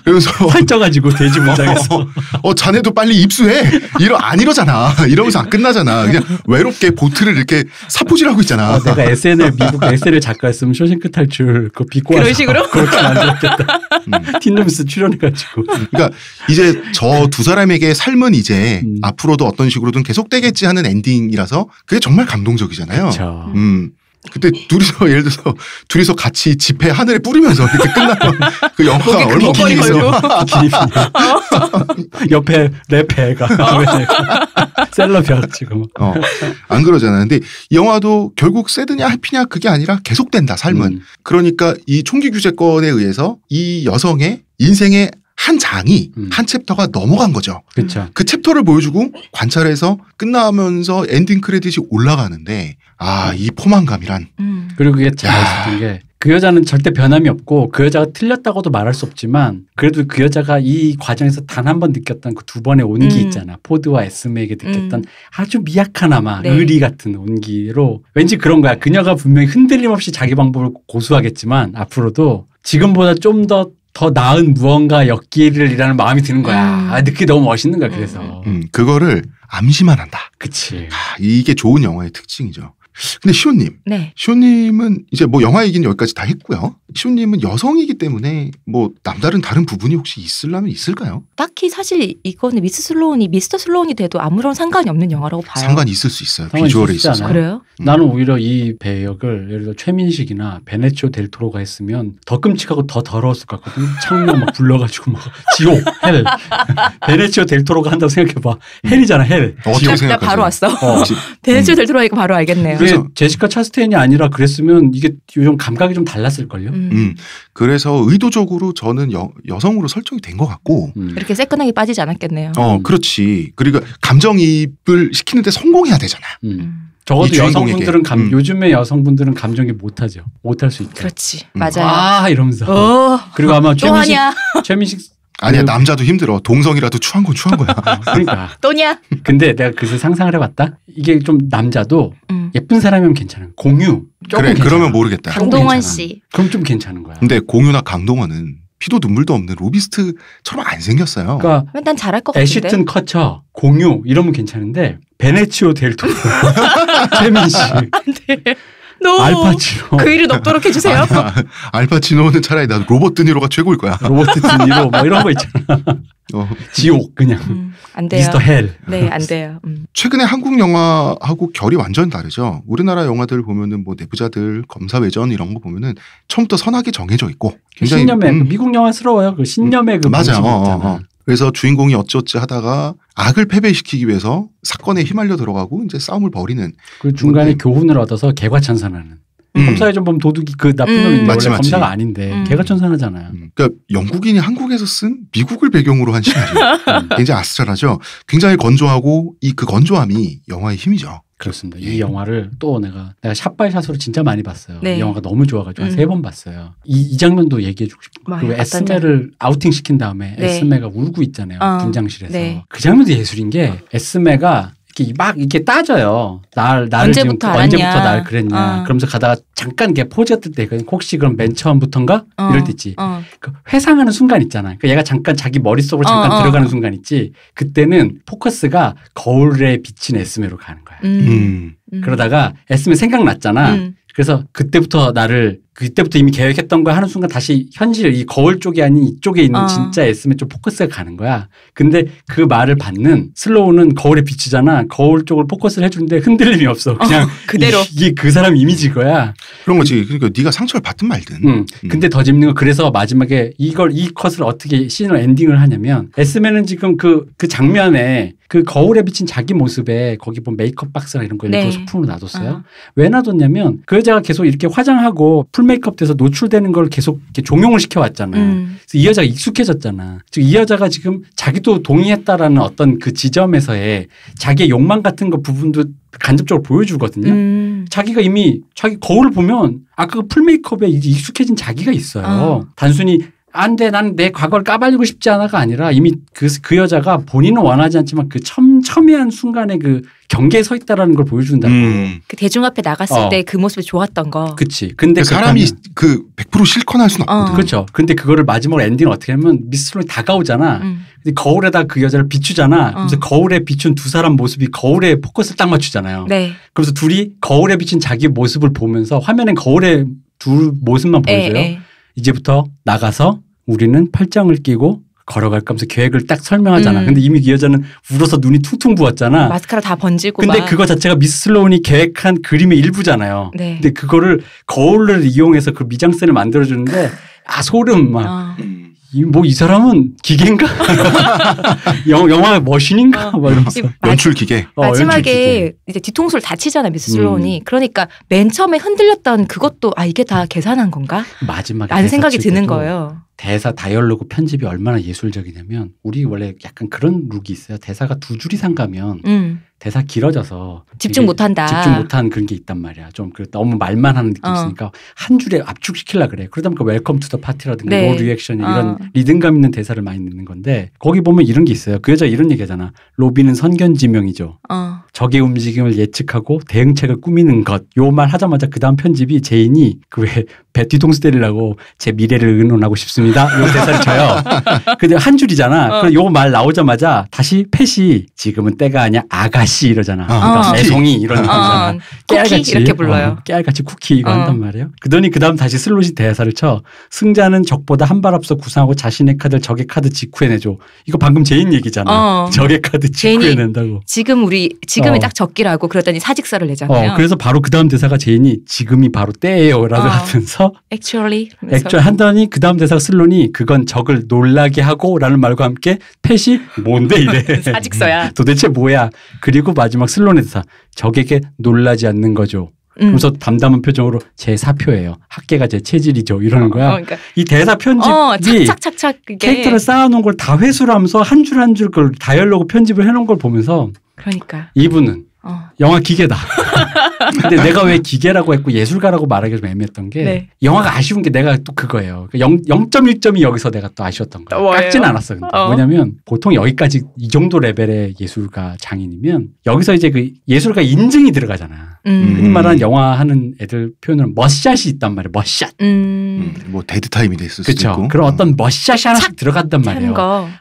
그래서 살쪄가지고 돼지 문장에서 어. 어. 자네도 빨리 입수해 이러 안 이러잖아. 이러면서 안 끝나잖아. 그냥 외롭게 보트를 이렇게 사포질하고 있잖아. 어, 내가 SNL 미국 SNL 작가였으면 쇼생크 탈출 그 비꼬아 그런 식으로 그렇게 만들었겠다. 음. 틴미스 출연해가지고. 그러니까 이제 저 두 사람에게 삶은 이제 음. 앞으로도 어떤 어떤 식으로든 계속되겠지 하는 엔딩이라서 그게 정말 감동적이잖아요. 그쵸. 음. 그때 둘이서 예를 들어서 둘이서 같이 지폐 하늘에 뿌리면서 이렇게 끝나는 그 영화가 얼마나 그 길이요 옆에 래페가 셀럽이었지 금 어, 안 그러잖아요. 근데 이 영화도 결국 세드냐 해피냐 그게 아니라 계속된다 삶은. 음. 그러니까 이 총기 규제권에 의해서 이 여성의 인생의 한 장이 음. 한 챕터가 넘어간 거죠. 그쵸. 음. 그 챕터를 보여주고 관찰해서 끝나면서 엔딩 크레딧이 올라가는데 아이 음. 포만감이란. 음. 그리고 그게 제일 멋있던 게. 그 여자는 절대 변함이 없고 그 여자가 틀렸다고도 말할 수 없지만 그래도 그 여자가 이 과정에서 단 한 번 느꼈던 그 두 번의 온기 음. 있잖아 포드와 에스메에게 느꼈던 음. 아주 미약하나마 네. 의리 같은 온기로 왠지 그런 거야 그녀가 분명히 흔들림 없이 자기 방법을 고수하겠지만 앞으로도 지금보다 좀더 더 나은 무언가였기를이라는 마음이 드는 거야. 음. 아, 느끼 너무 멋있는 거야. 음. 그래서 음, 그거를 암시만 한다. 그치. 아, 이게 좋은 영화의 특징이죠. 근데 시호님, 네. 시호님은 이제 뭐 영화 얘기는 여기까지 다 했고요. 시호님은 여성이기 때문에 뭐 남다른 다른 부분이 혹시 있으라면 있을까요? 딱히 사실 이거는 미스 슬로운이 미스터 슬로운이 돼도 아무런 상관이 없는 영화라고 봐요. 상관이 있을 수 있어요. 비주얼에 있어서. 그래요? 음. 나는 오히려 이 배역을 예를 들어 최민식이나 베네치오 델토로가 했으면 더 끔찍하고 더 더러웠을 것 같거든. 창문 막 불러가지고 막 지옥, 헬. 베네치오 델토로가 한다고 생각해봐. 헬이잖아, 헬. 어떻게 생각 바로 왔어. 어. 베네치오 델토로가 이거 바로 알겠네요. 네. 그게 제시카 차스테인이 아니라 그랬으면 이게 요즘 감각이 좀 달랐을걸요. 음. 음. 그래서 의도적으로 저는 여, 여성으로 설정이 된 것 같고 음. 이렇게 세끈하게 빠지지 않았겠네요. 어, 음. 그렇지. 그리고 감정입을 시키는데 성공해야 되잖아. 음. 음. 적어도 여성분들은 감, 음. 요즘에 여성분들은 감정이 못하죠. 못할 수 있죠. 그렇지. 음. 맞아요. 아 이러면서. 오. 어. 그리고 아마 최민식, 최민식 아니야 음. 남자도 힘들어. 동성이라도 추한 건 추한 거야. 그러니까. 또냐? 근데 내가 그래서 상상을 해봤다. 이게 좀 남자도 음. 예쁜 사람이면 괜찮아. 공유. 그래 괜찮아. 그러면 모르겠다. 강동원 씨. 그럼 좀 괜찮은 거야. 근데 공유나 강동원은 피도 눈물도 없는 로비스트처럼 안 생겼어요. 그러니까 일단 잘할 것 같은데. 애쉬튼 커처, 공유 이러면 괜찮은데 베네치오 델토, 재민 씨. 안 돼. 노. 알파치노. 그 일은 없도록 해주세요. 아니야. 아, 알파치노는 차라리 나 로봇 드니로가 최고일 거야. 로봇 드니로 뭐 이런 거 있잖아. 어. 지옥 그냥. 음, 안 돼요. 미스터 헬. 네, 안 돼요. 음. 최근에 한국 영화하고 결이 완전 다르죠. 우리나라 영화들 보면은 뭐 내부자들, 검사회전 이런 거 보면은 처음부터 선악이 정해져 있고 굉장히 신념의 음. 그 미국 영화스러워요. 그 신념의 그 맞아. 어, 어, 어. 그래서 주인공이 어찌어찌 하다가 악을 패배시키기 위해서 사건에 휘말려 들어가고 이제 싸움을 벌이는 그 중간에 교훈을 얻어서 개과천선하는 음. 검사에 좀보 도둑이 그 나쁜 놈인데 맞지, 원래 맞지. 검사가 아닌데 음. 개과천선하잖아요. 음. 그러니까 영국인이 한국에서 쓴 미국을 배경으로 한 시나리오 굉장히 아스트랄하죠. 굉장히 건조하고 이 그 건조함이 영화의 힘이죠. 그렇습니다. 예. 이 영화를 또 내가 내가 샷바이샷으로 진짜 많이 봤어요. 네. 이 영화가 너무 좋아가지고 음. 세번 봤어요. 이, 이 장면도 얘기해주고 싶고 그리고 에스메를 아우팅 시킨 다음에 네. 에스메가 울고 있잖아요. 어. 분장실에서 네. 그 장면도 예술인 게 어. 에스메가 이렇게 막 이렇게 따져요. 날 나를 언제부터 지금, 알았냐. 언제부터 날 그랬냐. 어. 그러면서 가다가 잠깐 걔 포즈 을때 혹시 그럼 맨 처음부터인가 어. 이럴 때 있지. 어. 그 회상하는 순간 있잖아. 그니까 얘가 잠깐 자기 머릿속으로 어, 잠깐 어. 들어가는 순간 있지. 그때는 포커스가 거울에 비친 에스메로 가는 거야. 음. 음. 음. 그러다가 에스메 생각났잖아. 음. 그래서 그때부터 나를 그때부터 이미 계획했던 걸 하는 순간 다시 현실 이 거울 쪽이 아닌 이쪽에 있는 어. 진짜 에스맨 쪽 포커스가 가는 거야. 근데 그 말을 받는 슬로우는 거울에 비치잖아. 거울 쪽을 포커스를 해주는데 흔들림이 없어. 어, 그냥 어, 그대로 이게 그 사람 이미지 거야. 그런 거지. 그러니까 네가 상처를 받든 말든. 음. 음. 근데 더 재밌는 건 그래서 마지막에 이걸 이 컷을 어떻게 씬을 엔딩을 하냐면 에스맨은 지금 그그 그 장면에 그 거울에 비친 자기 모습에 거기 보면 메이크업 박스나 이런 거 네. 일부러 네. 소품으로 놔뒀어요. 어. 왜 놔뒀냐면 그 여자가 계속 이렇게 화장하고 풀 메이크업 돼서 노출되는 걸 계속 종용을 시켜왔잖아. 음. 그래서 이 여자가 익숙해졌잖아. 즉, 이 여자가 지금 자기도 동의했다라는 어떤 그 지점에서의 자기의 욕망 같은 거 부분도 간접적으로 보여주거든요. 음. 자기가 이미 자기 거울 을 보면 아까 그풀 메이크업에 이제 익숙해진 자기가 있어요. 어. 단순히 안 돼. 난 내 과거를 까발리고 싶지 않아가 아니라 이미 그, 그 여자가 본인은 원하지 않지만 그 첨, 첨예한 순간에 그 경계에 서 있다라는 걸보여준다 음. 그 대중 앞에 나갔을 어. 때그 모습이 좋았던 거. 그치. 근데 그 사람이 그 100% 그 실컷 할 수는 없거든. 어. 그렇죠. 근데 그거를 마지막으로 엔딩을 어떻게 하면 미스터로 다가오잖아. 음. 근데 거울에다 그 여자를 비추잖아. 그래서 어. 거울에 비춘 두 사람 모습이 거울에 포커스를 딱 맞추잖아요. 네. 그래서 둘이 거울에 비친 자기 모습을 보면서 화면엔 거울에 둘 모습만 예, 보여줘요. 에, 예. 에. 이제부터 나가서 우리는 팔짱을 끼고 걸어갈 까면서 계획을 딱 설명하잖아. 음. 근데 이미 이 여자는 울어서 눈이 퉁퉁 부었잖아. 마스카라 다 번지고. 근데 막. 그거 자체가 미스 슬로운이 계획한 그림의 일부잖아요. 네. 근데 그거를 거울을 이용해서 그 미장센을 만들어주는데 아 소름 막. 어. 뭐이 뭐 사람은 기계인가? 영, 영화 머신인가? 어. 막 이러면서. 연출 기계. 어, 마지막에 연출 기계. 이제 뒤통수를 다치잖아 요 미스 슬로우니 음. 그러니까 맨 처음에 흔들렸던 그것도 아 이게 다 계산한 건가? 마지막에 라는 생각이 드는 거예요. 대사 다이얼로그 편집이 얼마나 예술적이냐면 우리 음. 원래 약간 그런 룩이 있어요. 대사가 두 줄 이상 가면 음. 대사 길어져서 집중 못한다. 집중 못한 그런 게 있단 말이야. 좀그 너무 말만 하는 느낌 어. 있으니까 한 줄에 압축시킬라 그래. 그러다 보니까 웰컴 투 더 파티라든가 네. 노 리액션 어. 이런 어. 리듬감 있는 대사를 많이 넣는 건데 거기 보면 이런 게 있어요. 그 여자 이런 얘기잖아. 하 로비는 선견지명이죠. 어. 적의 움직임을 예측하고 대응책을 꾸미는 것. 요 말 하자마자 그 다음 편집이 제인이 그왜 배 뒤통수 때리려고 제 미래를 의논하고 싶습니다. 요 대사를 쳐요. 근데 한 줄이잖아. 어. 그럼 요말 나오자마자 다시 펫이 지금은 때가 아니야 아가씨 이러잖아. 아. 그러니까 애송이 이런 느잖아 아. 어. 깨알같이 이렇게 불러요. 어, 깨알같이 쿠키 이거 어. 한단 말이에요. 그러니 그 다음 다시 슬롯이 대사를 쳐. 승자는 적보다 한 발 앞서 구상하고 자신의 카드를 적의 카드 직후해내줘. 이거 방금 제인 얘기잖아. 어. 적의 카드 직후해낸다고. 지금 우리 지금이 어. 딱 적기라고 그러더니 사직서를 내잖아요. 그래서 바로 그 다음 대사가 제인이 지금이 바로 때예요라고 하면서 하면서 actually 액츄얼 한다니그 다음 대사가 슬론이 그건 적을 놀라게 하고라는 말과 함께 펫이 뭔데 이래 아직서야 도대체 뭐야 그리고 마지막 슬론의 대사 적에게 놀라지 않는 거죠. 그래서 음. 담담한 표정으로 제 사표예요. 학계가 제 체질이죠. 이러는 거야. 어, 그러니까. 이 대사 편집이 어, 착착착착 캐릭터를 쌓아놓은 걸 다 회수를 하면서 한 줄 한줄 그걸 다이얼로그 편집을 해놓은 걸 보면서 그러니까 이분은 어. 영화 기계다. 근데 내가 왜 기계라고 했고 예술가라고 말하기가 좀 애매했던 게 네. 영화가 아쉬운 게 내가 또 그거예요. 0.1점이 그 여기서 내가 또 아쉬웠던 거예요. 깎진 않았어. 근데 어. 뭐냐면 보통 여기까지 이 정도 레벨의 예술가 장인이면 여기서 이제 그 예술가 인증이 들어가잖아. 음. 흔히 말하는 영화 하는 애들 표현은 멋샷이 있단 말이에요. 멋샷. 음. 음. 뭐 데드타임이 됐을 그 수도 있고. 그런 어떤 멋샷이 음. 하나씩 들어갔단 말이에요.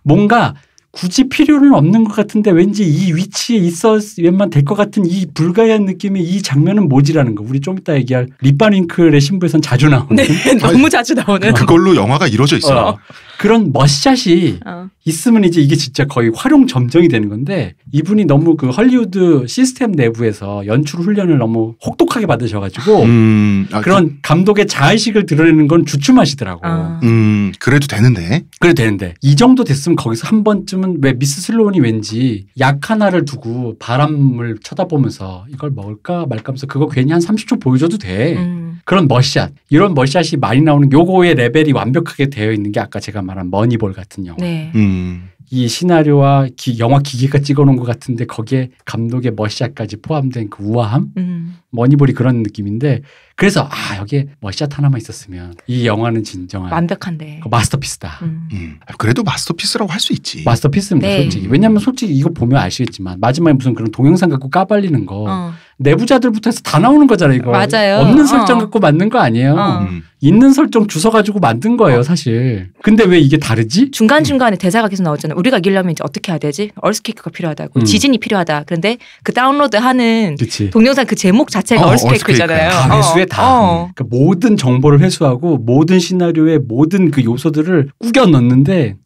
뭔가 굳이 필요는 없는 것 같은데 왠지 이 위치에 있어야만 될 것 같은 이 불가한 느낌이이 장면은 뭐지라는 거. 우리 좀 이따 얘기할 립바링클의 신부에선 자주 나오는. 네, 너무 자주 나오는. 그걸로 영화가 이루어져 있어요. 어. 그런 멋샷이 어. 있으면 이제 이게 진짜 거의 활용 점정이 되는 건데 이분이 너무 그 헐리우드 시스템 내부에서 연출 훈련을 너무 혹독하게 받으셔가지고 음, 아, 그런 그, 감독의 자의식을 드러내는 건 주춤하시더라고. 아. 음, 그래도 되는데. 그래도 되는데 이 정도 됐으면 거기서 한 번쯤은 왜 미스 슬로운이 왠지 약 하나를 두고 바람을 쳐다보면서 이걸 먹을까 말까면서 그거 괜히 한 30초 보여줘도 돼. 음. 그런 멋샷 이런 멋샷이 많이 나오는 요거의 레벨이 완벽하게 되어 있는 게 아까 제가 말한 머니볼 같은 영화. 네. 음. 이 시나리오와 기, 영화 기계가 찍어놓은 것 같은데 거기에 감독의 머시아까지 포함된 그 우아함, 음. 머니볼이 그런 느낌인데 그래서 아 여기에 머시아 하나만 있었으면 이 영화는 진정한 완벽한데 그 마스터피스다. 음. 음. 그래도 마스터피스라고 할 수 있지. 마스터피스입니다 네. 솔직히. 왜냐하면 솔직히 이거 보면 아시겠지만 마지막에 무슨 그런 동영상 갖고 까발리는 거. 어. 내부자들부터 해서 다 나오는 거잖아요, 이거. 맞아요. 없는 어. 설정 어. 갖고 만든 거 아니에요. 어. 음. 있는 설정 주워가지고 만든 거예요, 사실. 근데 왜 이게 다르지? 중간중간에 음. 대사가 계속 나오잖아요. 우리가 이기려면 이제 어떻게 해야 되지? 얼스케이크가 필요하다고. 음. 지진이 필요하다. 그런데 그 다운로드 하는 그치. 동영상 그 제목 자체가 어, 얼스케이크잖아요. 다 어. 회수해, 다. 어. 그러니까 모든 정보를 회수하고 모든 시나리오에 모든 그 요소들을 꾸겨 넣는데.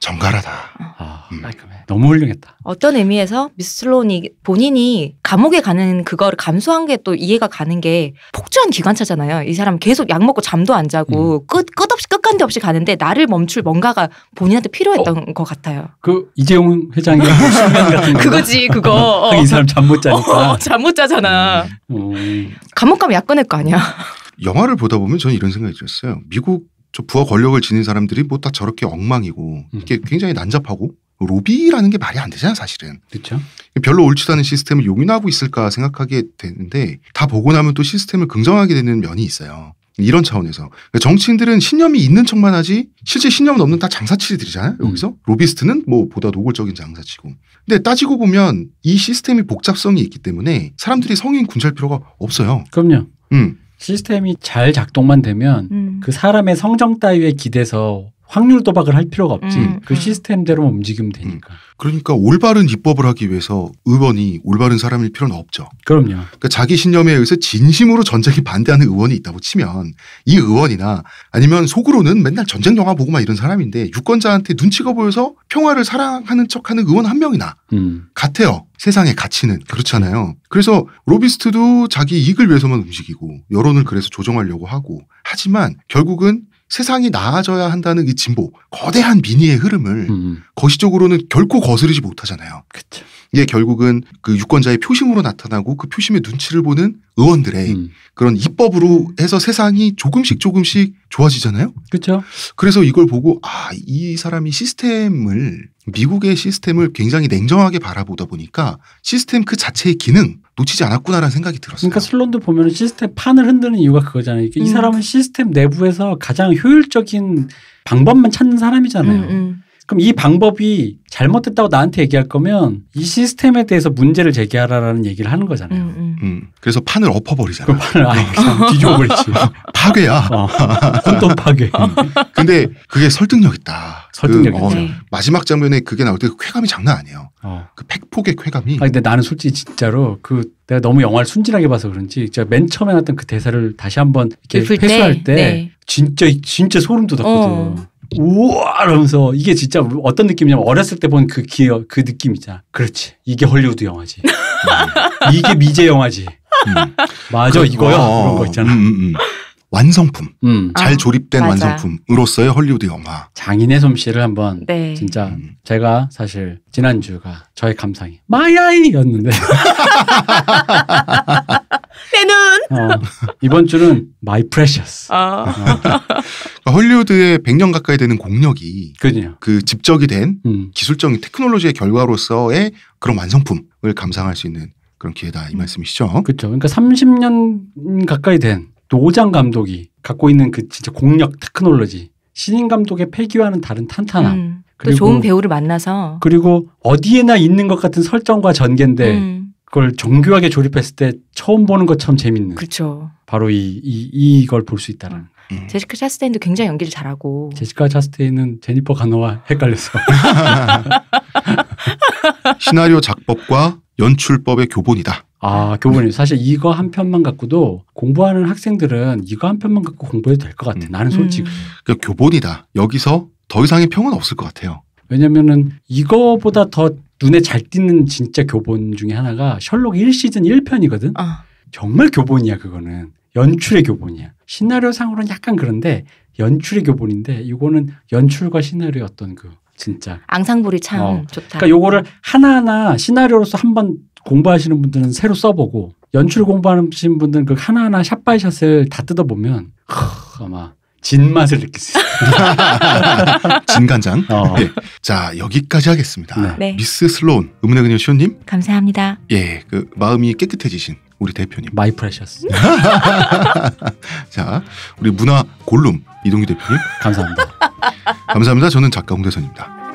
정갈하다. 아, 아, 음. 깔끔해. 너무 훌륭했다. 어떤 의미에서 미스슬론이 본인이 감옥에 가는 그거 감수한 게 또 이해가 가는 게 폭주한 기관차잖아요. 이 사람 계속 약 먹고 잠도 안 자고 음. 끝 끝없이 끝간데 없이 가는데 나를 멈출 뭔가가 본인한테 필요했던 어? 것 같아요. 그 이재용 회장이 그거지 그거. 어. 이 사람 잠 못 자니까. 어, 어 잠못 자잖아. 음. 음. 감옥 가면 약 끊을 거 아니야. 영화를 보다 보면 저는 이런 생각이 들었어요. 미국 저 부하 권력을 지닌 사람들이 뭐 다 저렇게 엉망이고 음. 이게 굉장히 난잡하고 로비라는 게 말이 안 되잖아 사실은. 그렇죠. 별로 옳지도 않은 시스템을 용인하고 있을까 생각하게 되는데 다 보고 나면 또 시스템을 긍정하게 되는 면이 있어요. 이런 차원에서 그러니까 정치인들은 신념이 있는 척만 하지 실제 신념은 없는 다 장사치들이잖아요 음. 여기서 음. 로비스트는 뭐 보다 노골적인 장사치고 근데 따지고 보면 이 시스템이 복잡성이 있기 때문에 사람들이 성인 군찰 필요가 없어요 그럼요 음. 시스템이 잘 작동만 되면 음. 그 사람의 성정 따위에 기대서 확률 도박을 할 필요가 없지. 음, 그 음. 시스템대로 움직이면 되니까. 음. 그러니까 올바른 입법을 하기 위해서 의원이 올바른 사람일 필요는 없죠. 그럼요. 그러니까 자기 신념에 의해서 진심으로 전쟁에 반대하는 의원이 있다고 치면 이 의원이나 아니면 속으로는 맨날 전쟁 영화 보고 막 이런 사람인데 유권자한테 눈치가 보여서 평화를 사랑하는 척하는 의원 한 명이나 음. 같아요. 세상의 가치는 그렇잖아요. 그래서 로비스트도 자기 이익을 위해서만 움직이고 여론을 그래서 조정하려고 하고 하지만 결국은 세상이 나아져야 한다는 이 진보, 거대한 미니의 흐름을 음, 음. 거시적으로는 결코 거스르지 못하잖아요. 그쵸. 이게 예, 결국은 그 유권자의 표심으로 나타나고 그 표심의 눈치를 보는 의원들의 음. 그런 입법으로 해서 세상이 조금씩 조금씩 좋아지잖아요. 그렇죠. 그래서 이걸 보고 아, 이 사람이 시스템을 미국의 시스템을 굉장히 냉정하게 바라보다 보니까 시스템 그 자체의 기능, 놓치지 않았구나라는 생각이 들었어요. 그러니까 슬론도 보면 시스템 판을 흔드는 이유가 그거잖아요. 음. 이 사람은 시스템 내부에서 가장 효율적인 방법만 찾는 사람이잖아요. 음, 음. 그럼 이 방법이 잘못됐다고 나한테 얘기할 거면 이 시스템에 대해서 문제를 제기하라라는 얘기를 하는 거잖아요. 음, 음. 음 그래서 판을 엎어버리잖아. 요 판을 아예 음. 뒤집버리지 파괴야. 어. 혼돈 파괴. 음. 근데 그게 설득력 있다. 설득력 그, 어, 네. 마지막 장면에 그게 나올 때 그 쾌감이 장난 아니에요. 어. 그 팩폭의 쾌감이. 아 근데 나는 솔직히 진짜로 그 내가 너무 영화를 순진하게 봐서 그런지 제가 맨 처음에 나왔던 그 대사를 다시 한번 이렇게 회수할 때, 때 네. 진짜 진짜 소름 돋았거든. 어. 우와! 이러면서 이게 진짜 어떤 느낌이냐면 어렸을 때 본 그 기억, 그 느낌 있잖아. 그렇지. 이게 헐리우드 영화지. 음. 이게 미제 영화지. 음. 맞아, 그, 이거야. 어. 그런 거 있잖아. 음, 음, 음. 완성품. 음. 잘 조립된 맞 완성품으로서의 헐리우드 영화. 장인의 솜씨를 한번 네. 진짜 제가 사실 지난주가 저의 감상이 마야이였는데 내 눈. 어, 이번 주는 My Precious. 아. 그러니까 헐리우드의 100년 가까이 되는 공력이 그냥. 그 집적이 된 음. 기술적인 테크놀로지의 결과로서의 그런 완성품을 감상할 수 있는 그런 기회다 이 음. 말씀이시죠. 그렇죠. 그러니까 30년 가까이 된 노장 감독이 갖고 있는 그 진짜 공력 테크놀로지 신인 감독의 폐기와는 다른 탄탄함. 음. 그리고 좋은 배우를 만나서 그리고 어디에나 있는 것 같은 설정과 전개인데 음. 그걸 정교하게 조립했을 때 처음 보는 것처럼 재밌는. 그렇죠. 바로 이, 이, 이걸 볼 수 있다는. 음. 제시카 차스테인도 굉장히 연기를 잘하고. 제시카 차스테인은 제니퍼 가너와 헷갈렸어. 시나리오 작법과 연출법의 교본이다. 아, 교본이 사실 이거 한 편만 갖고도 공부하는 학생들은 이거 한 편만 갖고 공부해도 될 것 같아. 음. 나는 솔직히. 음. 그러니까 교본이다. 여기서 더 이상의 평은 없을 것 같아요. 왜냐면은 이거보다 더 눈에 잘 띄는 진짜 교본 중에 하나가 셜록 1시즌 1편이거든. 어. 정말 교본이야 그거는. 연출의 교본이야. 시나리오상으로는 약간 그런데 연출의 교본인데 이거는 연출과 시나리오 어떤 그 진짜 앙상블이 참 어. 좋다. 그러니까 요거를 하나하나 시나리오로서 한번 공부하시는 분들은 새로 써보고 연출 공부하시는 분들은 그 하나하나 샷바이샷을 다 뜯어보면 허, 아마 진 맛을 느낄 수 있어요. 진간장. 어. 네. 자 여기까지 하겠습니다. 네. 네. 미스 슬로운 음문의 그녀 시온님 감사합니다. 예, 그 마음이 깨끗해지신 우리 대표님. 마이 프레셔스. 자 우리 문화 골룸 이동규 대표님 감사합니다. 감사합니다. 저는 작가 홍대선입니다.